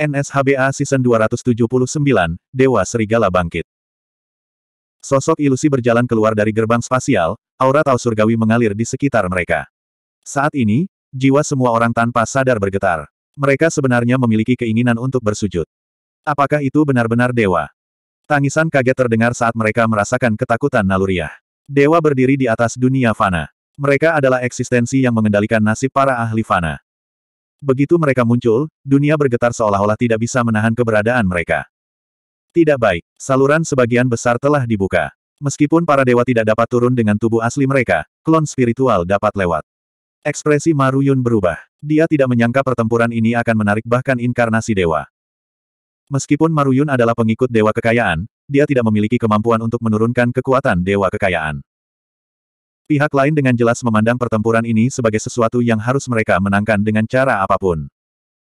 NSHBA Season 279, Dewa Serigala Bangkit. Sosok ilusi berjalan keluar dari gerbang spasial, aura tau surgawi mengalir di sekitar mereka. Saat ini, jiwa semua orang tanpa sadar bergetar. Mereka sebenarnya memiliki keinginan untuk bersujud. Apakah itu benar-benar dewa? Tangisan kaget terdengar saat mereka merasakan ketakutan naluriah. Dewa berdiri di atas dunia fana. Mereka adalah eksistensi yang mengendalikan nasib para ahli fana. Begitu mereka muncul, dunia bergetar seolah-olah tidak bisa menahan keberadaan mereka. Tidak baik, saluran sebagian besar telah dibuka. Meskipun para dewa tidak dapat turun dengan tubuh asli mereka, klon spiritual dapat lewat. Ekspresi Maruyun berubah. Dia tidak menyangka pertempuran ini akan menarik bahkan inkarnasi dewa. Meskipun Maruyun adalah pengikut dewa kekayaan, dia tidak memiliki kemampuan untuk menurunkan kekuatan dewa kekayaan. Pihak lain dengan jelas memandang pertempuran ini sebagai sesuatu yang harus mereka menangkan dengan cara apapun.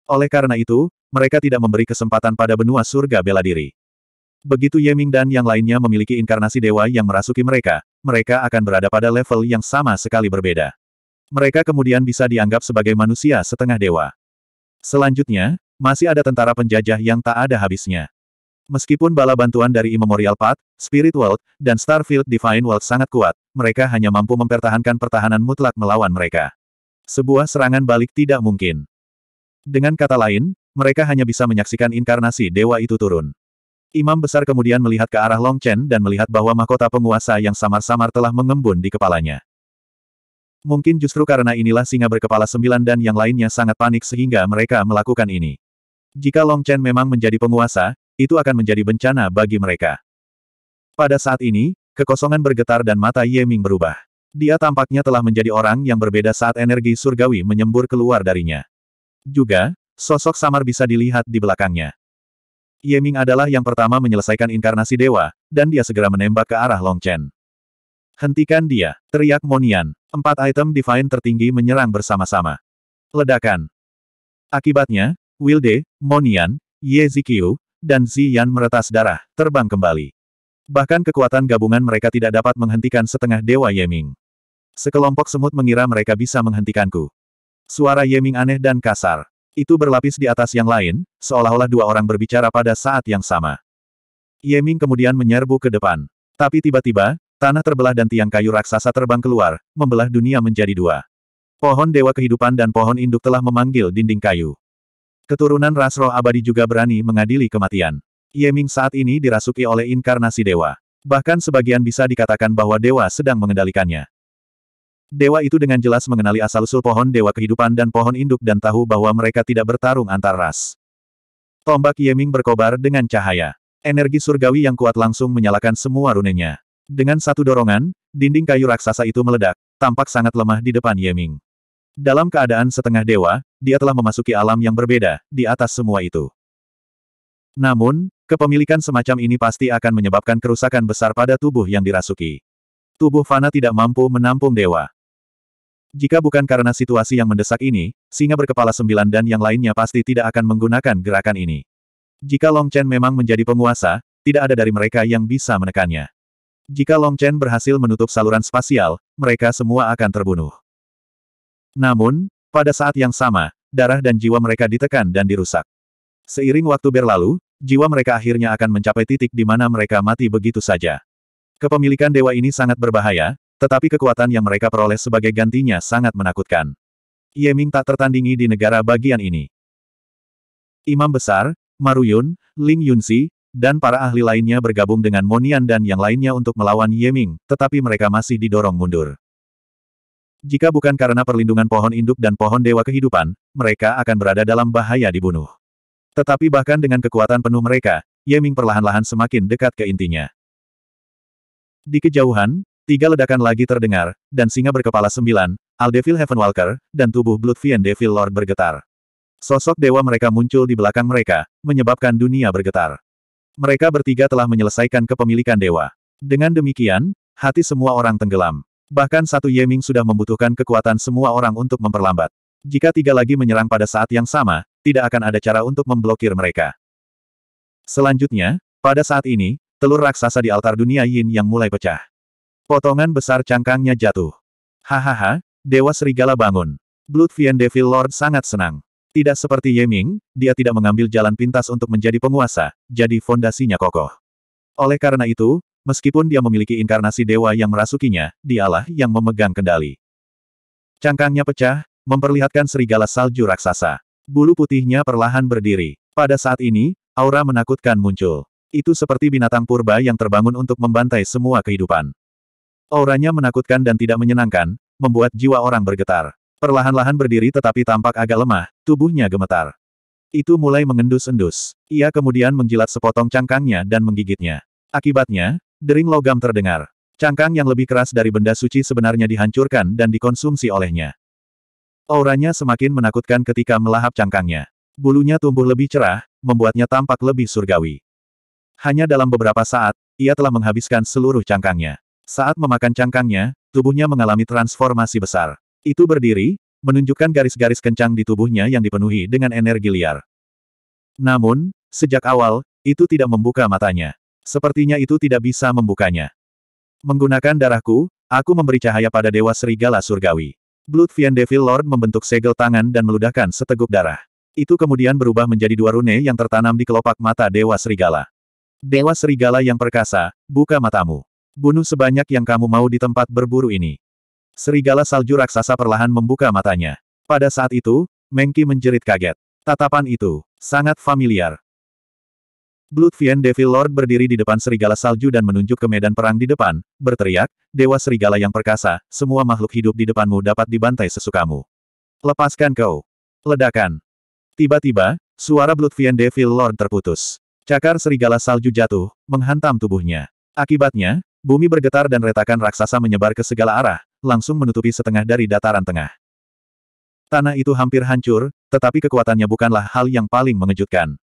Oleh karena itu, mereka tidak memberi kesempatan pada benua surga bela diri. Begitu Yeming dan yang lainnya memiliki inkarnasi dewa yang merasuki mereka, mereka akan berada pada level yang sama sekali berbeda. Mereka kemudian bisa dianggap sebagai manusia setengah dewa. Selanjutnya, masih ada tentara penjajah yang tak ada habisnya. Meskipun bala bantuan dari Immemorial Path, Spirit World, dan Starfield Divine World sangat kuat, mereka hanya mampu mempertahankan pertahanan mutlak melawan mereka. Sebuah serangan balik tidak mungkin. Dengan kata lain, mereka hanya bisa menyaksikan inkarnasi dewa itu turun. Imam besar kemudian melihat ke arah Long Chen dan melihat bahwa mahkota penguasa yang samar-samar telah mengembun di kepalanya. Mungkin justru karena inilah singa berkepala sembilan dan yang lainnya sangat panik sehingga mereka melakukan ini. Jika Long Chen memang menjadi penguasa, itu akan menjadi bencana bagi mereka. Pada saat ini, kekosongan bergetar dan mata Ye Ming berubah. Dia tampaknya telah menjadi orang yang berbeda saat energi surgawi menyembur keluar darinya. Juga, sosok samar bisa dilihat di belakangnya. Ye Ming adalah yang pertama menyelesaikan inkarnasi dewa, dan dia segera menembak ke arah Long Chen. Hentikan dia, teriak Monian. Empat item divine tertinggi menyerang bersama-sama. Ledakan. Akibatnya, Wilde, Monian, Ye Zikiu, dan Ziyan meretas darah, terbang kembali. Bahkan kekuatan gabungan mereka tidak dapat menghentikan setengah Dewa Yeming. Sekelompok semut mengira mereka bisa menghentikanku. Suara Yeming aneh dan kasar. Itu berlapis di atas yang lain, seolah-olah dua orang berbicara pada saat yang sama. Yeming kemudian menyerbu ke depan. Tapi tiba-tiba, tanah terbelah dan tiang kayu raksasa terbang keluar, membelah dunia menjadi dua. Pohon Dewa Kehidupan dan pohon induk telah memanggil dinding kayu. Keturunan ras roh abadi juga berani mengadili kematian. Yeming saat ini dirasuki oleh inkarnasi dewa. Bahkan sebagian bisa dikatakan bahwa dewa sedang mengendalikannya. Dewa itu dengan jelas mengenali asal-usul pohon dewa kehidupan dan pohon induk dan tahu bahwa mereka tidak bertarung antar ras. Tombak Yeming berkobar dengan cahaya. Energi surgawi yang kuat langsung menyalakan semua runenya. Dengan satu dorongan, dinding kayu raksasa itu meledak, tampak sangat lemah di depan Yeming. Dalam keadaan setengah dewa, dia telah memasuki alam yang berbeda, di atas semua itu. Namun, kepemilikan semacam ini pasti akan menyebabkan kerusakan besar pada tubuh yang dirasuki. Tubuh Fana tidak mampu menampung dewa. Jika bukan karena situasi yang mendesak ini, singa berkepala sembilan dan yang lainnya pasti tidak akan menggunakan gerakan ini. Jika Long Chen memang menjadi penguasa, tidak ada dari mereka yang bisa menekannya. Jika Long Chen berhasil menutup saluran spasial, mereka semua akan terbunuh. Namun, pada saat yang sama, darah dan jiwa mereka ditekan dan dirusak. Seiring waktu berlalu, jiwa mereka akhirnya akan mencapai titik di mana mereka mati begitu saja. Kepemilikan dewa ini sangat berbahaya, tetapi kekuatan yang mereka peroleh sebagai gantinya sangat menakutkan. Ye Ming tak tertandingi di negara bagian ini. Imam Besar, Maruyun, Ling Yunsi, dan para ahli lainnya bergabung dengan Monian dan yang lainnya untuk melawan Ye Ming, tetapi mereka masih didorong mundur. Jika bukan karena perlindungan pohon induk dan pohon dewa kehidupan, mereka akan berada dalam bahaya dibunuh. Tetapi bahkan dengan kekuatan penuh mereka, Yeming perlahan-lahan semakin dekat ke intinya. Di kejauhan, tiga ledakan lagi terdengar, dan singa berkepala sembilan, Aldevil Heavenwalker, dan tubuh Bloodfiend Devil Lord bergetar. Sosok dewa mereka muncul di belakang mereka, menyebabkan dunia bergetar. Mereka bertiga telah menyelesaikan kepemilikan dewa. Dengan demikian, hati semua orang tenggelam. Bahkan satu Yeming sudah membutuhkan kekuatan semua orang untuk memperlambat. Jika tiga lagi menyerang pada saat yang sama, tidak akan ada cara untuk memblokir mereka. Selanjutnya, pada saat ini, telur raksasa di altar dunia Yin yang mulai pecah. Potongan besar cangkangnya jatuh. Hahaha, Dewa Serigala bangun. Bloodfiend Devil Lord sangat senang. Tidak seperti Yeming, dia tidak mengambil jalan pintas untuk menjadi penguasa, jadi fondasinya kokoh. Oleh karena itu, Meskipun dia memiliki inkarnasi dewa yang merasukinya, dialah yang memegang kendali. Cangkangnya pecah, memperlihatkan serigala salju raksasa. Bulu putihnya perlahan berdiri. Pada saat ini, aura menakutkan muncul. Itu seperti binatang purba yang terbangun untuk membantai semua kehidupan. Auranya menakutkan dan tidak menyenangkan, membuat jiwa orang bergetar. Perlahan-lahan berdiri tetapi tampak agak lemah, tubuhnya gemetar. Itu mulai mengendus-endus. Ia kemudian menjilat sepotong cangkangnya dan menggigitnya. Akibatnya, Dering logam terdengar. Cangkang yang lebih keras dari benda suci sebenarnya dihancurkan dan dikonsumsi olehnya. Auranya semakin menakutkan ketika melahap cangkangnya. Bulunya tumbuh lebih cerah, membuatnya tampak lebih surgawi. Hanya dalam beberapa saat, ia telah menghabiskan seluruh cangkangnya. Saat memakan cangkangnya, tubuhnya mengalami transformasi besar. Itu berdiri, menunjukkan garis-garis kencang di tubuhnya yang dipenuhi dengan energi liar. Namun, sejak awal, itu tidak membuka matanya. Sepertinya itu tidak bisa membukanya. Menggunakan darahku, aku memberi cahaya pada Dewa Serigala Surgawi. Bloodfiend Devil Lord membentuk segel tangan dan meludahkan seteguk darah. Itu kemudian berubah menjadi dua rune yang tertanam di kelopak mata Dewa Serigala. Dewa Serigala yang perkasa, buka matamu. Bunuh sebanyak yang kamu mau di tempat berburu ini. Serigala salju raksasa perlahan membuka matanya. Pada saat itu, Mengki menjerit kaget. Tatapan itu, sangat familiar. Blood Fiend Devil Lord berdiri di depan serigala salju dan menunjuk ke medan perang di depan, berteriak, Dewa Serigala yang perkasa, semua makhluk hidup di depanmu dapat dibantai sesukamu. Lepaskan kau. Ledakan. Tiba-tiba, suara Blood Fiend Devil Lord terputus. Cakar serigala salju jatuh, menghantam tubuhnya. Akibatnya, bumi bergetar dan retakan raksasa menyebar ke segala arah, langsung menutupi setengah dari dataran tengah. Tanah itu hampir hancur, tetapi kekuatannya bukanlah hal yang paling mengejutkan.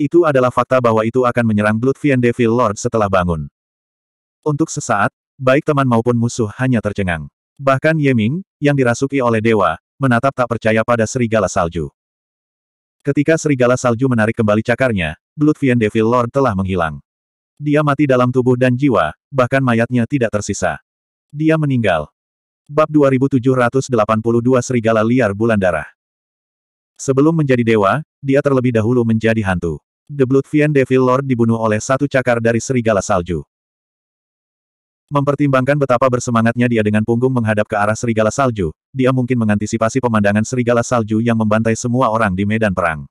Itu adalah fakta bahwa itu akan menyerang Bloodfiend Devil Lord setelah bangun. Untuk sesaat, baik teman maupun musuh hanya tercengang. Bahkan Ye Ming, yang dirasuki oleh dewa, menatap tak percaya pada serigala salju. Ketika serigala salju menarik kembali cakarnya, Bloodfiend Devil Lord telah menghilang. Dia mati dalam tubuh dan jiwa, bahkan mayatnya tidak tersisa. Dia meninggal. Bab 2782 Serigala Liar Bulan Darah Sebelum menjadi dewa, dia terlebih dahulu menjadi hantu. The Bloodfiend Devil Lord dibunuh oleh satu cakar dari serigala salju. Mempertimbangkan betapa bersemangatnya dia dengan punggung menghadap ke arah serigala salju, dia mungkin mengantisipasi pemandangan serigala salju yang membantai semua orang di medan perang.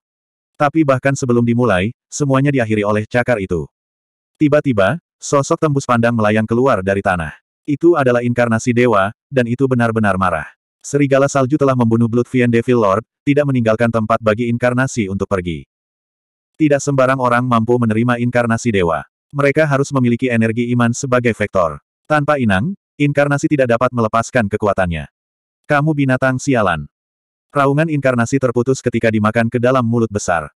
Tapi bahkan sebelum dimulai, semuanya diakhiri oleh cakar itu. Tiba-tiba, sosok tembus pandang melayang keluar dari tanah. Itu adalah inkarnasi dewa, dan itu benar-benar marah. Serigala salju telah membunuh Bloodfiend Devil Lord, tidak meninggalkan tempat bagi inkarnasi untuk pergi. Tidak sembarang orang mampu menerima inkarnasi dewa. Mereka harus memiliki energi iman sebagai vektor. Tanpa inang, inkarnasi tidak dapat melepaskan kekuatannya. Kamu binatang sialan. Raungan inkarnasi terputus ketika dimakan ke dalam mulut besar.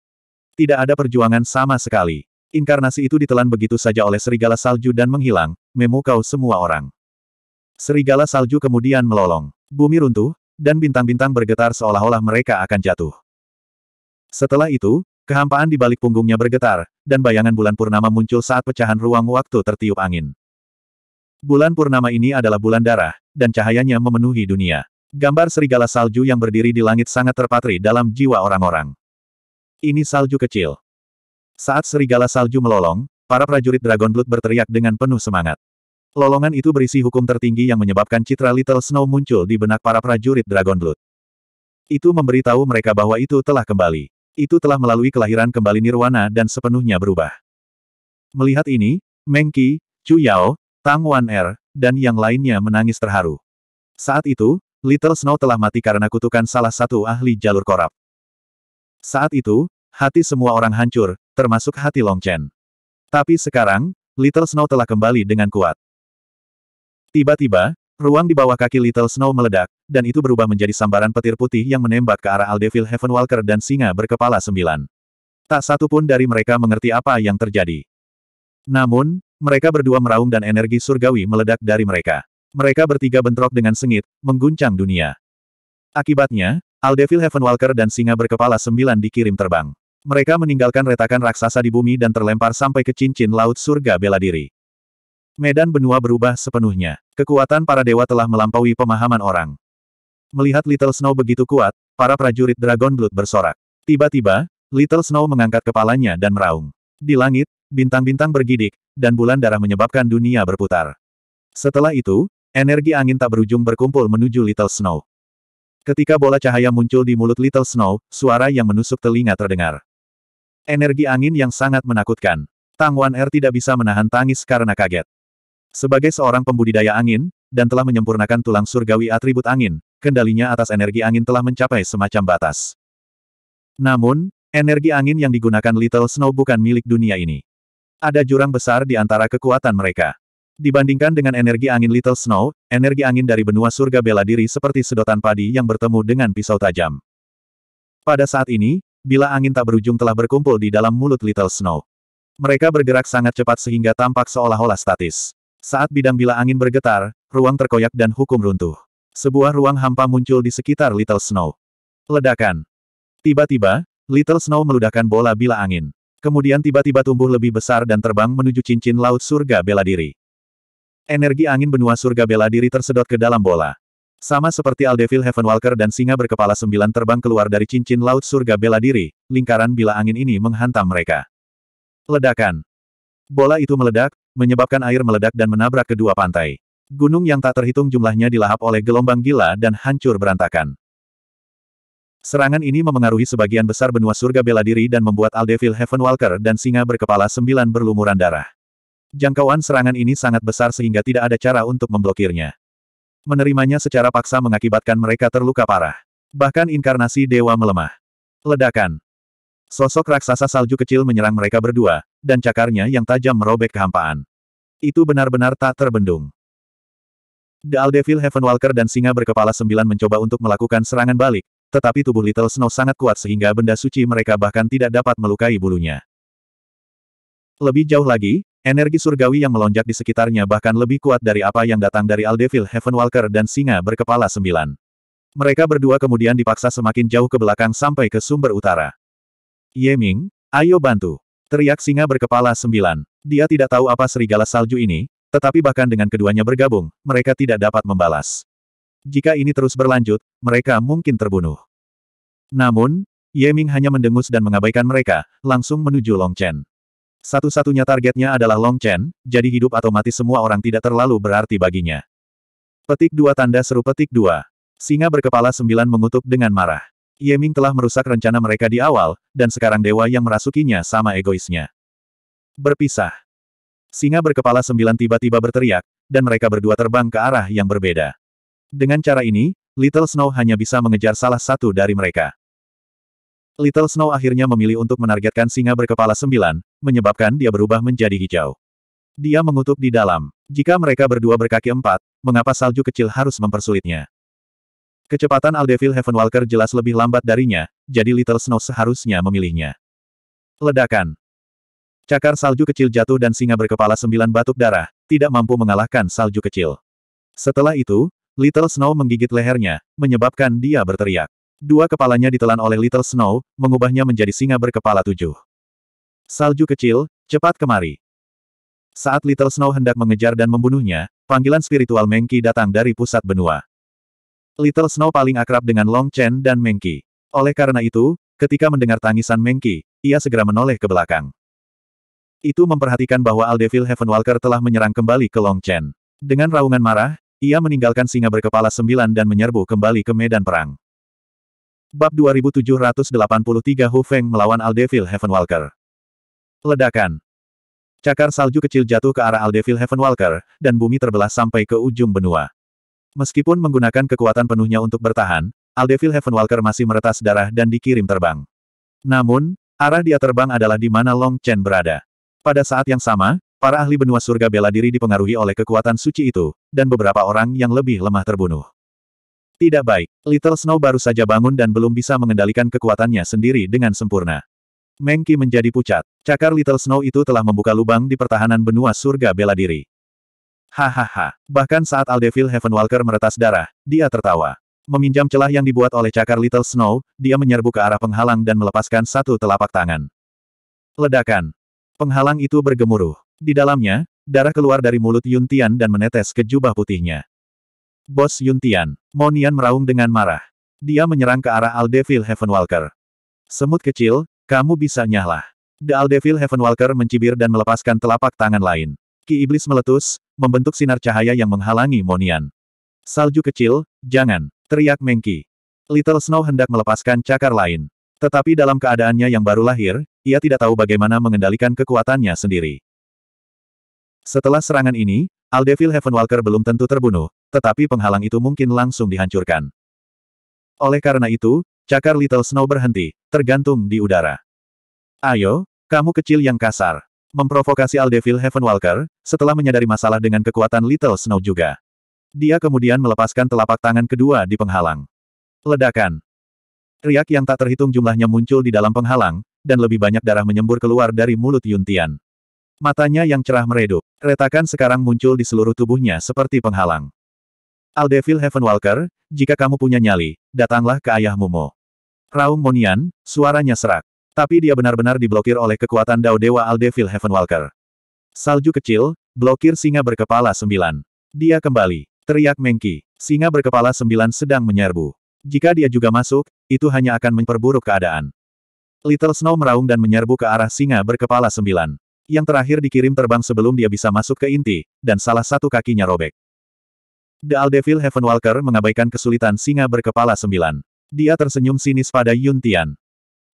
Tidak ada perjuangan sama sekali. Inkarnasi itu ditelan begitu saja oleh serigala salju dan menghilang, memukau semua orang. Serigala salju kemudian melolong. Bumi runtuh, dan bintang-bintang bergetar seolah-olah mereka akan jatuh. Setelah itu, Kehampaan di balik punggungnya bergetar, dan bayangan bulan purnama muncul saat pecahan ruang waktu tertiup angin. Bulan purnama ini adalah bulan darah, dan cahayanya memenuhi dunia. Gambar serigala salju yang berdiri di langit sangat terpatri dalam jiwa orang-orang. Ini salju kecil. Saat serigala salju melolong, para prajurit Dragon Blood berteriak dengan penuh semangat. Lolongan itu berisi hukum tertinggi yang menyebabkan citra Little Snow muncul di benak para prajurit Dragon Blood. Itu memberitahu mereka bahwa itu telah kembali itu telah melalui kelahiran kembali nirwana dan sepenuhnya berubah. Melihat ini, Mengki, Chu Yao, Tang Wan Er, dan yang lainnya menangis terharu. Saat itu, Little Snow telah mati karena kutukan salah satu ahli jalur korap. Saat itu, hati semua orang hancur, termasuk hati Long Chen. Tapi sekarang, Little Snow telah kembali dengan kuat. Tiba-tiba, Ruang di bawah kaki Little Snow meledak, dan itu berubah menjadi sambaran petir putih yang menembak ke arah Aldevil Heavenwalker dan singa berkepala sembilan. Tak satu pun dari mereka mengerti apa yang terjadi. Namun, mereka berdua meraung dan energi surgawi meledak dari mereka. Mereka bertiga bentrok dengan sengit, mengguncang dunia. Akibatnya, Aldevil Heavenwalker dan singa berkepala sembilan dikirim terbang. Mereka meninggalkan retakan raksasa di bumi dan terlempar sampai ke cincin laut surga bela diri. Medan benua berubah sepenuhnya. Kekuatan para dewa telah melampaui pemahaman orang. Melihat Little Snow begitu kuat, para prajurit Dragon Blood bersorak. Tiba-tiba, Little Snow mengangkat kepalanya dan meraung. Di langit, bintang-bintang bergidik, dan bulan darah menyebabkan dunia berputar. Setelah itu, energi angin tak berujung berkumpul menuju Little Snow. Ketika bola cahaya muncul di mulut Little Snow, suara yang menusuk telinga terdengar. Energi angin yang sangat menakutkan. Tang Wan Er tidak bisa menahan tangis karena kaget. Sebagai seorang pembudidaya angin, dan telah menyempurnakan tulang surgawi atribut angin, kendalinya atas energi angin telah mencapai semacam batas. Namun, energi angin yang digunakan Little Snow bukan milik dunia ini. Ada jurang besar di antara kekuatan mereka. Dibandingkan dengan energi angin Little Snow, energi angin dari benua surga bela diri seperti sedotan padi yang bertemu dengan pisau tajam. Pada saat ini, bila angin tak berujung telah berkumpul di dalam mulut Little Snow. Mereka bergerak sangat cepat sehingga tampak seolah-olah statis. Saat bidang bila angin bergetar, ruang terkoyak dan hukum runtuh. Sebuah ruang hampa muncul di sekitar Little Snow. Ledakan. Tiba-tiba, Little Snow meludahkan bola bila angin. Kemudian tiba-tiba tumbuh lebih besar dan terbang menuju cincin laut surga bela diri. Energi angin benua surga bela diri tersedot ke dalam bola. Sama seperti Aldevil Walker dan singa berkepala sembilan terbang keluar dari cincin laut surga bela diri, lingkaran bila angin ini menghantam mereka. Ledakan. Bola itu meledak, menyebabkan air meledak dan menabrak kedua pantai. Gunung yang tak terhitung jumlahnya dilahap oleh gelombang gila dan hancur berantakan. Serangan ini memengaruhi sebagian besar benua surga bela diri dan membuat Aldevil Heavenwalker dan singa berkepala sembilan berlumuran darah. Jangkauan serangan ini sangat besar sehingga tidak ada cara untuk memblokirnya. Menerimanya secara paksa mengakibatkan mereka terluka parah. Bahkan inkarnasi dewa melemah. Ledakan. Sosok raksasa salju kecil menyerang mereka berdua, dan cakarnya yang tajam merobek kehampaan. Itu benar-benar tak terbendung. The Heaven Walker dan singa berkepala sembilan mencoba untuk melakukan serangan balik, tetapi tubuh Little Snow sangat kuat sehingga benda suci mereka bahkan tidak dapat melukai bulunya. Lebih jauh lagi, energi surgawi yang melonjak di sekitarnya bahkan lebih kuat dari apa yang datang dari Aldevil Walker dan singa berkepala sembilan. Mereka berdua kemudian dipaksa semakin jauh ke belakang sampai ke sumber utara. Yeming, ayo bantu. Teriak singa berkepala sembilan. Dia tidak tahu apa serigala salju ini, tetapi bahkan dengan keduanya bergabung, mereka tidak dapat membalas. Jika ini terus berlanjut, mereka mungkin terbunuh. Namun, Yeming hanya mendengus dan mengabaikan mereka, langsung menuju Long Chen. Satu-satunya targetnya adalah Long Chen, jadi hidup atau mati semua orang tidak terlalu berarti baginya. Petik dua tanda seru petik dua. Singa berkepala sembilan mengutuk dengan marah. Yeming telah merusak rencana mereka di awal, dan sekarang dewa yang merasukinya sama egoisnya. Berpisah. Singa berkepala sembilan tiba-tiba berteriak, dan mereka berdua terbang ke arah yang berbeda. Dengan cara ini, Little Snow hanya bisa mengejar salah satu dari mereka. Little Snow akhirnya memilih untuk menargetkan singa berkepala sembilan, menyebabkan dia berubah menjadi hijau. Dia mengutuk di dalam. Jika mereka berdua berkaki empat, mengapa salju kecil harus mempersulitnya? Kecepatan Aldevil Heavenwalker jelas lebih lambat darinya, jadi Little Snow seharusnya memilihnya. Ledakan. Cakar salju kecil jatuh dan singa berkepala sembilan batuk darah, tidak mampu mengalahkan salju kecil. Setelah itu, Little Snow menggigit lehernya, menyebabkan dia berteriak. Dua kepalanya ditelan oleh Little Snow, mengubahnya menjadi singa berkepala tujuh. Salju kecil, cepat kemari. Saat Little Snow hendak mengejar dan membunuhnya, panggilan spiritual Mengki datang dari pusat benua. Little Snow paling akrab dengan Long Chen dan Mengki. Oleh karena itu, ketika mendengar tangisan Mengki, ia segera menoleh ke belakang. Itu memperhatikan bahwa Aldevil Heavenwalker telah menyerang kembali ke Long Chen. Dengan raungan marah, ia meninggalkan singa berkepala sembilan dan menyerbu kembali ke medan perang. Bab 2783 Hu Feng melawan Aldevil Heavenwalker. Ledakan. Cakar salju kecil jatuh ke arah Aldevil Heavenwalker, dan bumi terbelah sampai ke ujung benua. Meskipun menggunakan kekuatan penuhnya untuk bertahan, Aldeville Heavenwalker masih meretas darah dan dikirim terbang. Namun, arah dia terbang adalah di mana Long Chen berada. Pada saat yang sama, para ahli benua surga bela diri dipengaruhi oleh kekuatan suci itu, dan beberapa orang yang lebih lemah terbunuh. Tidak baik, Little Snow baru saja bangun dan belum bisa mengendalikan kekuatannya sendiri dengan sempurna. Mengki menjadi pucat. Cakar Little Snow itu telah membuka lubang di pertahanan benua surga bela diri. Hahaha. Bahkan saat Aldevil Heavenwalker meretas darah, dia tertawa. Meminjam celah yang dibuat oleh cakar Little Snow, dia menyerbu ke arah penghalang dan melepaskan satu telapak tangan. Ledakan. Penghalang itu bergemuruh. Di dalamnya, darah keluar dari mulut Yuntian dan menetes ke jubah putihnya. Bos Yuntian, Monian meraung dengan marah. Dia menyerang ke arah Aldevil Heavenwalker. Semut kecil, kamu bisa nyahlah. The Aldevil Heavenwalker mencibir dan melepaskan telapak tangan lain. Ki Iblis meletus, membentuk sinar cahaya yang menghalangi Monian. Salju kecil, jangan, teriak Mengki. Little Snow hendak melepaskan cakar lain. Tetapi dalam keadaannya yang baru lahir, ia tidak tahu bagaimana mengendalikan kekuatannya sendiri. Setelah serangan ini, Aldevil Heavenwalker belum tentu terbunuh, tetapi penghalang itu mungkin langsung dihancurkan. Oleh karena itu, cakar Little Snow berhenti, tergantung di udara. Ayo, kamu kecil yang kasar memprovokasi Aldevil Heavenwalker, setelah menyadari masalah dengan kekuatan Little Snow juga. Dia kemudian melepaskan telapak tangan kedua di penghalang. Ledakan. Riak yang tak terhitung jumlahnya muncul di dalam penghalang, dan lebih banyak darah menyembur keluar dari mulut Yuntian. Matanya yang cerah meredup, retakan sekarang muncul di seluruh tubuhnya seperti penghalang. Aldevil Heavenwalker, jika kamu punya nyali, datanglah ke ayahmu Raung Monian, suaranya serak. Tapi dia benar-benar diblokir oleh kekuatan Dao Dewa Aldevil Heavenwalker. Salju kecil, blokir singa berkepala sembilan. Dia kembali, teriak Mengki. Singa berkepala sembilan sedang menyerbu. Jika dia juga masuk, itu hanya akan memperburuk keadaan. Little Snow meraung dan menyerbu ke arah singa berkepala sembilan. Yang terakhir dikirim terbang sebelum dia bisa masuk ke inti, dan salah satu kakinya robek. The Aldevil Heavenwalker mengabaikan kesulitan singa berkepala sembilan. Dia tersenyum sinis pada Yuntian.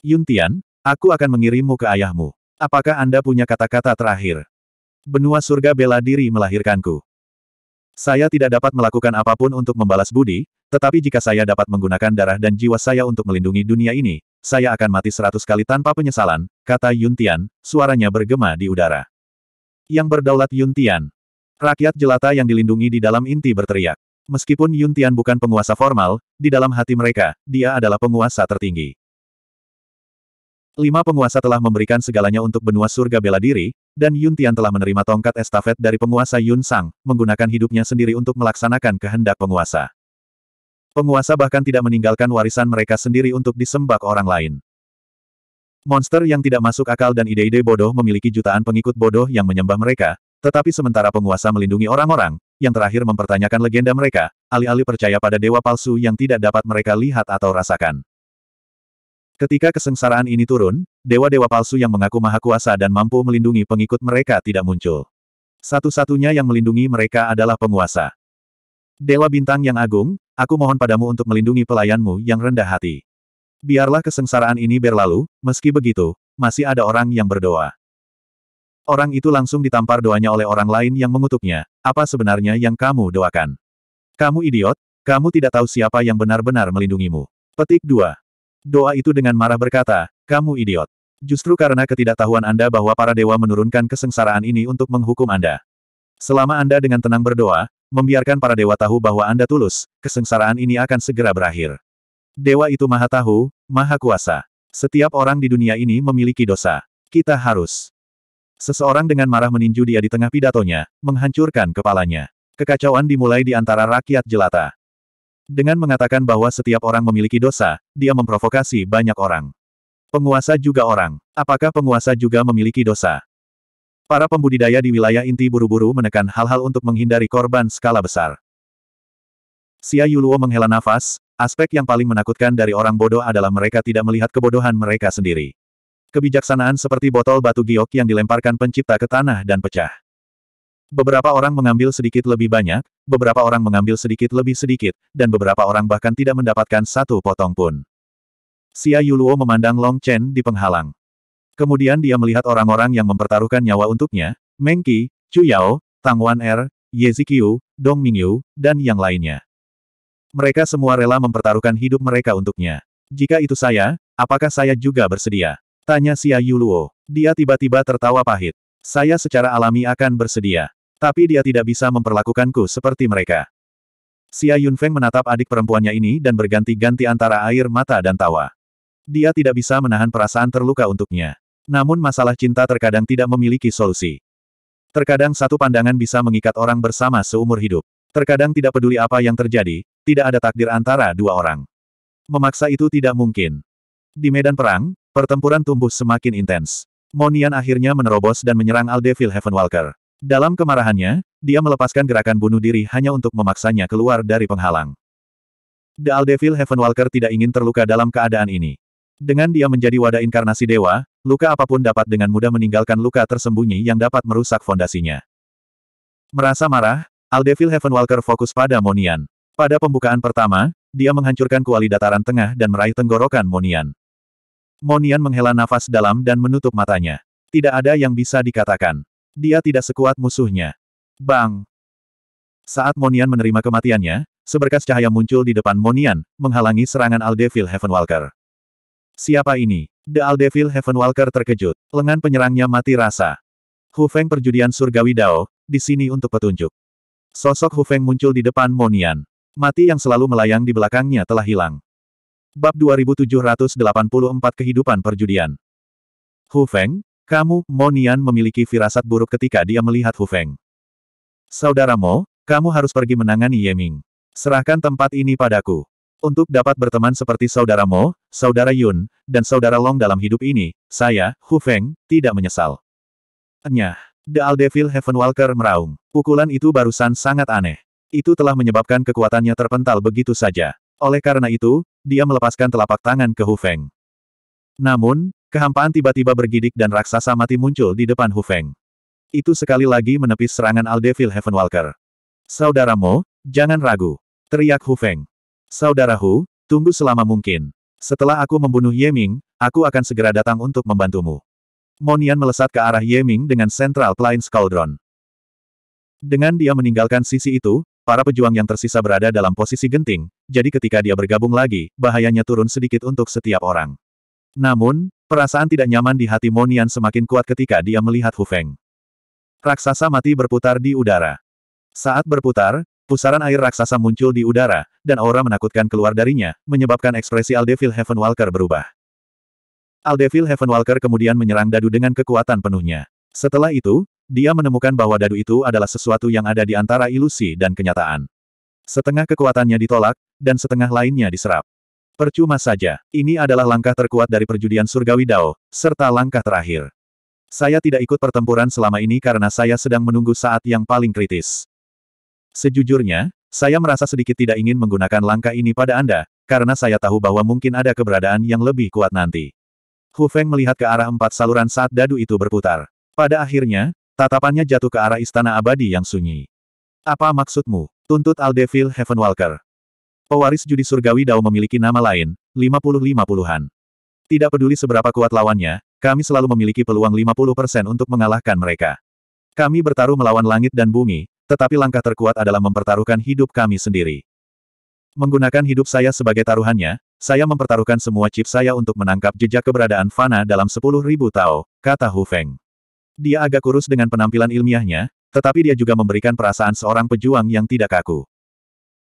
Yuntian. Aku akan mengirimmu ke ayahmu. Apakah Anda punya kata-kata terakhir? Benua surga bela diri melahirkanku. Saya tidak dapat melakukan apapun untuk membalas budi, tetapi jika saya dapat menggunakan darah dan jiwa saya untuk melindungi dunia ini, saya akan mati seratus kali tanpa penyesalan, kata Yuntian, suaranya bergema di udara. Yang berdaulat Yuntian. Rakyat jelata yang dilindungi di dalam inti berteriak. Meskipun Yuntian bukan penguasa formal, di dalam hati mereka, dia adalah penguasa tertinggi. Lima penguasa telah memberikan segalanya untuk benua surga bela diri, dan Yun Tian telah menerima tongkat estafet dari penguasa Yun Sang, menggunakan hidupnya sendiri untuk melaksanakan kehendak penguasa. Penguasa bahkan tidak meninggalkan warisan mereka sendiri untuk disembah orang lain. Monster yang tidak masuk akal dan ide-ide bodoh memiliki jutaan pengikut bodoh yang menyembah mereka, tetapi sementara penguasa melindungi orang-orang, yang terakhir mempertanyakan legenda mereka, alih-alih percaya pada dewa palsu yang tidak dapat mereka lihat atau rasakan. Ketika kesengsaraan ini turun, dewa-dewa palsu yang mengaku maha kuasa dan mampu melindungi pengikut mereka tidak muncul. Satu-satunya yang melindungi mereka adalah penguasa. Dewa bintang yang agung, aku mohon padamu untuk melindungi pelayanmu yang rendah hati. Biarlah kesengsaraan ini berlalu, meski begitu, masih ada orang yang berdoa. Orang itu langsung ditampar doanya oleh orang lain yang mengutuknya, apa sebenarnya yang kamu doakan? Kamu idiot, kamu tidak tahu siapa yang benar-benar melindungimu. Petik 2. Doa itu dengan marah berkata, kamu idiot. Justru karena ketidaktahuan Anda bahwa para dewa menurunkan kesengsaraan ini untuk menghukum Anda. Selama Anda dengan tenang berdoa, membiarkan para dewa tahu bahwa Anda tulus, kesengsaraan ini akan segera berakhir. Dewa itu maha tahu, maha kuasa. Setiap orang di dunia ini memiliki dosa. Kita harus. Seseorang dengan marah meninju dia di tengah pidatonya, menghancurkan kepalanya. Kekacauan dimulai di antara rakyat jelata. Dengan mengatakan bahwa setiap orang memiliki dosa, dia memprovokasi banyak orang. Penguasa juga orang. Apakah penguasa juga memiliki dosa? Para pembudidaya di wilayah inti buru-buru menekan hal-hal untuk menghindari korban skala besar. Xia Yuluo menghela nafas, aspek yang paling menakutkan dari orang bodoh adalah mereka tidak melihat kebodohan mereka sendiri. Kebijaksanaan seperti botol batu giok yang dilemparkan pencipta ke tanah dan pecah. Beberapa orang mengambil sedikit lebih banyak, beberapa orang mengambil sedikit lebih sedikit, dan beberapa orang bahkan tidak mendapatkan satu potong pun. Xia Yuluo memandang Long Chen di penghalang. Kemudian dia melihat orang-orang yang mempertaruhkan nyawa untuknya, Meng Qi, Chu Yao, Tang Wan Er, Ye Ziqiu, Dong Mingyu, dan yang lainnya. Mereka semua rela mempertaruhkan hidup mereka untuknya. Jika itu saya, apakah saya juga bersedia? Tanya Xia Yuluo. Dia tiba-tiba tertawa pahit. Saya secara alami akan bersedia. Tapi dia tidak bisa memperlakukanku seperti mereka. Xia Yunfeng menatap adik perempuannya ini dan berganti-ganti antara air mata dan tawa. Dia tidak bisa menahan perasaan terluka untuknya. Namun masalah cinta terkadang tidak memiliki solusi. Terkadang satu pandangan bisa mengikat orang bersama seumur hidup. Terkadang tidak peduli apa yang terjadi, tidak ada takdir antara dua orang. Memaksa itu tidak mungkin. Di medan perang, pertempuran tumbuh semakin intens. Monian akhirnya menerobos dan menyerang Heaven Walker. Dalam kemarahannya, dia melepaskan gerakan bunuh diri hanya untuk memaksanya keluar dari penghalang. The Heaven Heavenwalker tidak ingin terluka dalam keadaan ini. Dengan dia menjadi wadah inkarnasi dewa, luka apapun dapat dengan mudah meninggalkan luka tersembunyi yang dapat merusak fondasinya. Merasa marah, Aldevil Heavenwalker fokus pada Monian. Pada pembukaan pertama, dia menghancurkan kuali dataran tengah dan meraih tenggorokan Monian. Monian menghela nafas dalam dan menutup matanya. Tidak ada yang bisa dikatakan. Dia tidak sekuat musuhnya. Bang! Saat Monian menerima kematiannya, seberkas cahaya muncul di depan Monian, menghalangi serangan Aldevil Heavenwalker. Siapa ini? The Aldevil Heavenwalker terkejut. Lengan penyerangnya mati rasa. Hu perjudian surgawi Dao, di sini untuk petunjuk. Sosok Hu muncul di depan Monian. Mati yang selalu melayang di belakangnya telah hilang. Bab 2784 Kehidupan Perjudian Hu kamu, Mo Nian memiliki firasat buruk ketika dia melihat Hu Feng. Saudara Mo, kamu harus pergi menangani Ye Ming. Serahkan tempat ini padaku. Untuk dapat berteman seperti saudara Mo, saudara Yun, dan saudara Long dalam hidup ini, saya, Hu Feng, tidak menyesal. Enyah, The Aldevil Heavenwalker meraung. Pukulan itu barusan sangat aneh. Itu telah menyebabkan kekuatannya terpental begitu saja. Oleh karena itu, dia melepaskan telapak tangan ke Hu Feng. Namun, Kehampaan tiba-tiba bergidik dan raksasa mati muncul di depan Hu Feng. Itu sekali lagi menepis serangan Aldevil Heavenwalker. Saudara Mo, jangan ragu. Teriak Hu Feng. Saudara Hu, tunggu selama mungkin. Setelah aku membunuh Yeming, aku akan segera datang untuk membantumu. Monian melesat ke arah Yeming dengan Central Plains Cauldron. Dengan dia meninggalkan sisi itu, para pejuang yang tersisa berada dalam posisi genting, jadi ketika dia bergabung lagi, bahayanya turun sedikit untuk setiap orang. Namun, Perasaan tidak nyaman di hati Monian semakin kuat ketika dia melihat Hu Feng. Raksasa mati berputar di udara. Saat berputar, pusaran air raksasa muncul di udara, dan aura menakutkan keluar darinya, menyebabkan ekspresi Aldevil Walker berubah. Aldevil Walker kemudian menyerang dadu dengan kekuatan penuhnya. Setelah itu, dia menemukan bahwa dadu itu adalah sesuatu yang ada di antara ilusi dan kenyataan. Setengah kekuatannya ditolak, dan setengah lainnya diserap. Percuma saja, ini adalah langkah terkuat dari perjudian surgawi Dao, serta langkah terakhir. Saya tidak ikut pertempuran selama ini karena saya sedang menunggu saat yang paling kritis. Sejujurnya, saya merasa sedikit tidak ingin menggunakan langkah ini pada Anda, karena saya tahu bahwa mungkin ada keberadaan yang lebih kuat nanti. Hu Feng melihat ke arah empat saluran saat dadu itu berputar. Pada akhirnya, tatapannya jatuh ke arah istana abadi yang sunyi. Apa maksudmu? Tuntut Aldeville Heavenwalker. Pewaris judi surgawi Dao memiliki nama lain, 50-50-an. Tidak peduli seberapa kuat lawannya, kami selalu memiliki peluang 50% untuk mengalahkan mereka. Kami bertaruh melawan langit dan bumi, tetapi langkah terkuat adalah mempertaruhkan hidup kami sendiri. Menggunakan hidup saya sebagai taruhannya, saya mempertaruhkan semua chip saya untuk menangkap jejak keberadaan Fana dalam 10.000 tahun, kata Hu Feng. Dia agak kurus dengan penampilan ilmiahnya, tetapi dia juga memberikan perasaan seorang pejuang yang tidak kaku.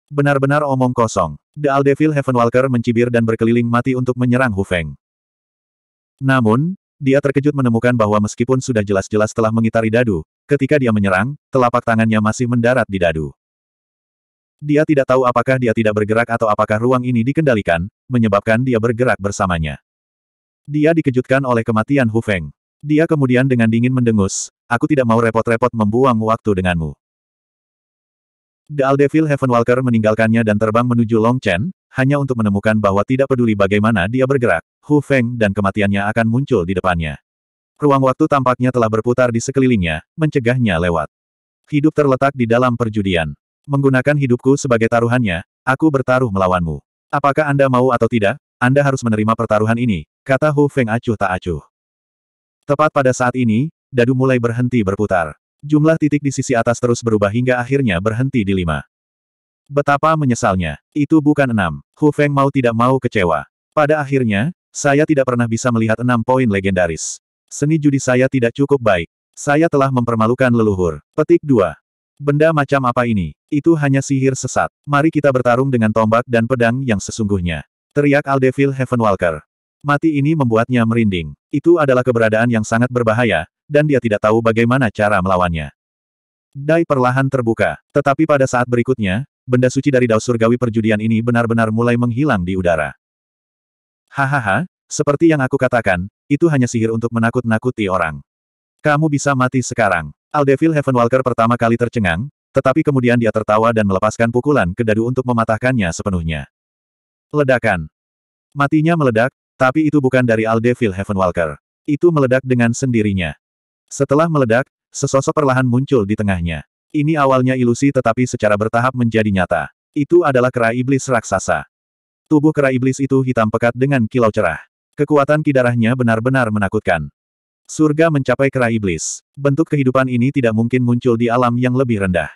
Benar-benar omong kosong. The Aldevil Heavenwalker mencibir dan berkeliling mati untuk menyerang Hu Feng. Namun, dia terkejut menemukan bahwa meskipun sudah jelas-jelas telah mengitari dadu, ketika dia menyerang, telapak tangannya masih mendarat di dadu. Dia tidak tahu apakah dia tidak bergerak atau apakah ruang ini dikendalikan, menyebabkan dia bergerak bersamanya. Dia dikejutkan oleh kematian Hu Feng. Dia kemudian dengan dingin mendengus, aku tidak mau repot-repot membuang waktu denganmu. The Aldevil Heavenwalker meninggalkannya dan terbang menuju Longchen, hanya untuk menemukan bahwa tidak peduli bagaimana dia bergerak, Hu Feng dan kematiannya akan muncul di depannya. Ruang waktu tampaknya telah berputar di sekelilingnya, mencegahnya lewat. Hidup terletak di dalam perjudian. Menggunakan hidupku sebagai taruhannya, aku bertaruh melawanmu. Apakah Anda mau atau tidak, Anda harus menerima pertaruhan ini, kata Hu Feng acuh tak acuh. Tepat pada saat ini, dadu mulai berhenti berputar. Jumlah titik di sisi atas terus berubah hingga akhirnya berhenti di lima. Betapa menyesalnya. Itu bukan enam. Hu Feng mau tidak mau kecewa. Pada akhirnya, saya tidak pernah bisa melihat enam poin legendaris. Seni judi saya tidak cukup baik. Saya telah mempermalukan leluhur. Petik 2. Benda macam apa ini? Itu hanya sihir sesat. Mari kita bertarung dengan tombak dan pedang yang sesungguhnya. Teriak Heaven Heavenwalker. Mati ini membuatnya merinding. Itu adalah keberadaan yang sangat berbahaya, dan dia tidak tahu bagaimana cara melawannya. Dai perlahan terbuka, tetapi pada saat berikutnya, benda suci dari dao surgawi perjudian ini benar-benar mulai menghilang di udara. Hahaha, seperti yang aku katakan, itu hanya sihir untuk menakut-nakuti orang. Kamu bisa mati sekarang. Aldevil Heavenwalker pertama kali tercengang, tetapi kemudian dia tertawa dan melepaskan pukulan ke dadu untuk mematahkannya sepenuhnya. Ledakan. Matinya meledak, tapi itu bukan dari Aldevil Heavenwalker. Itu meledak dengan sendirinya. Setelah meledak, sesosok perlahan muncul di tengahnya. Ini awalnya ilusi tetapi secara bertahap menjadi nyata. Itu adalah kera iblis raksasa. Tubuh kera iblis itu hitam pekat dengan kilau cerah. Kekuatan kidarahnya benar-benar menakutkan. Surga mencapai kera iblis. Bentuk kehidupan ini tidak mungkin muncul di alam yang lebih rendah.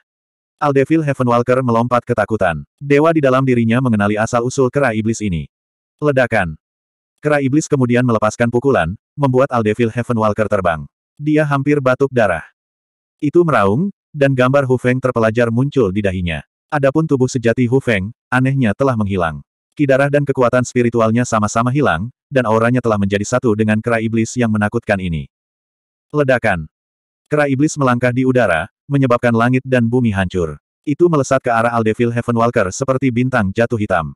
Aldevil Heavenwalker melompat ketakutan. Dewa di dalam dirinya mengenali asal-usul kera iblis ini. Ledakan. Kera iblis kemudian melepaskan pukulan, membuat Aldevil Heavenwalker terbang dia hampir batuk darah. Itu meraung, dan gambar Hu Feng terpelajar muncul di dahinya. Adapun tubuh sejati Hu Feng, anehnya telah menghilang. Kidarah dan kekuatan spiritualnya sama-sama hilang, dan auranya telah menjadi satu dengan kera iblis yang menakutkan ini. Ledakan. Kera iblis melangkah di udara, menyebabkan langit dan bumi hancur. Itu melesat ke arah Heaven Heavenwalker seperti bintang jatuh hitam.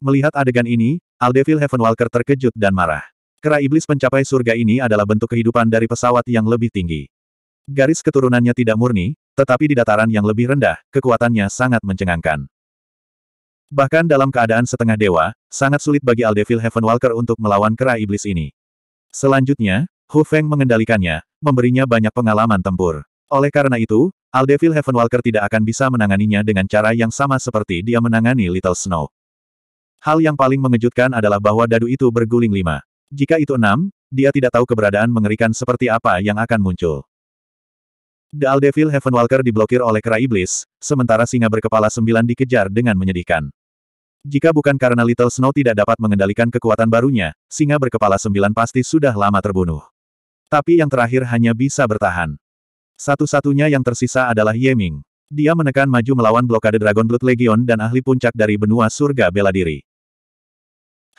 Melihat adegan ini, Heaven Heavenwalker terkejut dan marah. Kera iblis pencapai surga ini adalah bentuk kehidupan dari pesawat yang lebih tinggi. Garis keturunannya tidak murni, tetapi di dataran yang lebih rendah, kekuatannya sangat mencengangkan. Bahkan dalam keadaan setengah dewa, sangat sulit bagi Aldevil Walker untuk melawan kera iblis ini. Selanjutnya, Hu Feng mengendalikannya, memberinya banyak pengalaman tempur. Oleh karena itu, Aldevil Walker tidak akan bisa menanganinya dengan cara yang sama seperti dia menangani Little Snow. Hal yang paling mengejutkan adalah bahwa dadu itu berguling lima. Jika itu enam, dia tidak tahu keberadaan mengerikan seperti apa yang akan muncul. Dal Devil Heavenwalker diblokir oleh kera iblis, sementara singa berkepala sembilan dikejar dengan menyedihkan. Jika bukan karena Little Snow tidak dapat mengendalikan kekuatan barunya, singa berkepala sembilan pasti sudah lama terbunuh. Tapi yang terakhir hanya bisa bertahan. Satu-satunya yang tersisa adalah Ye Ming. Dia menekan maju melawan blokade Dragon Blood Legion dan ahli puncak dari benua surga bela diri.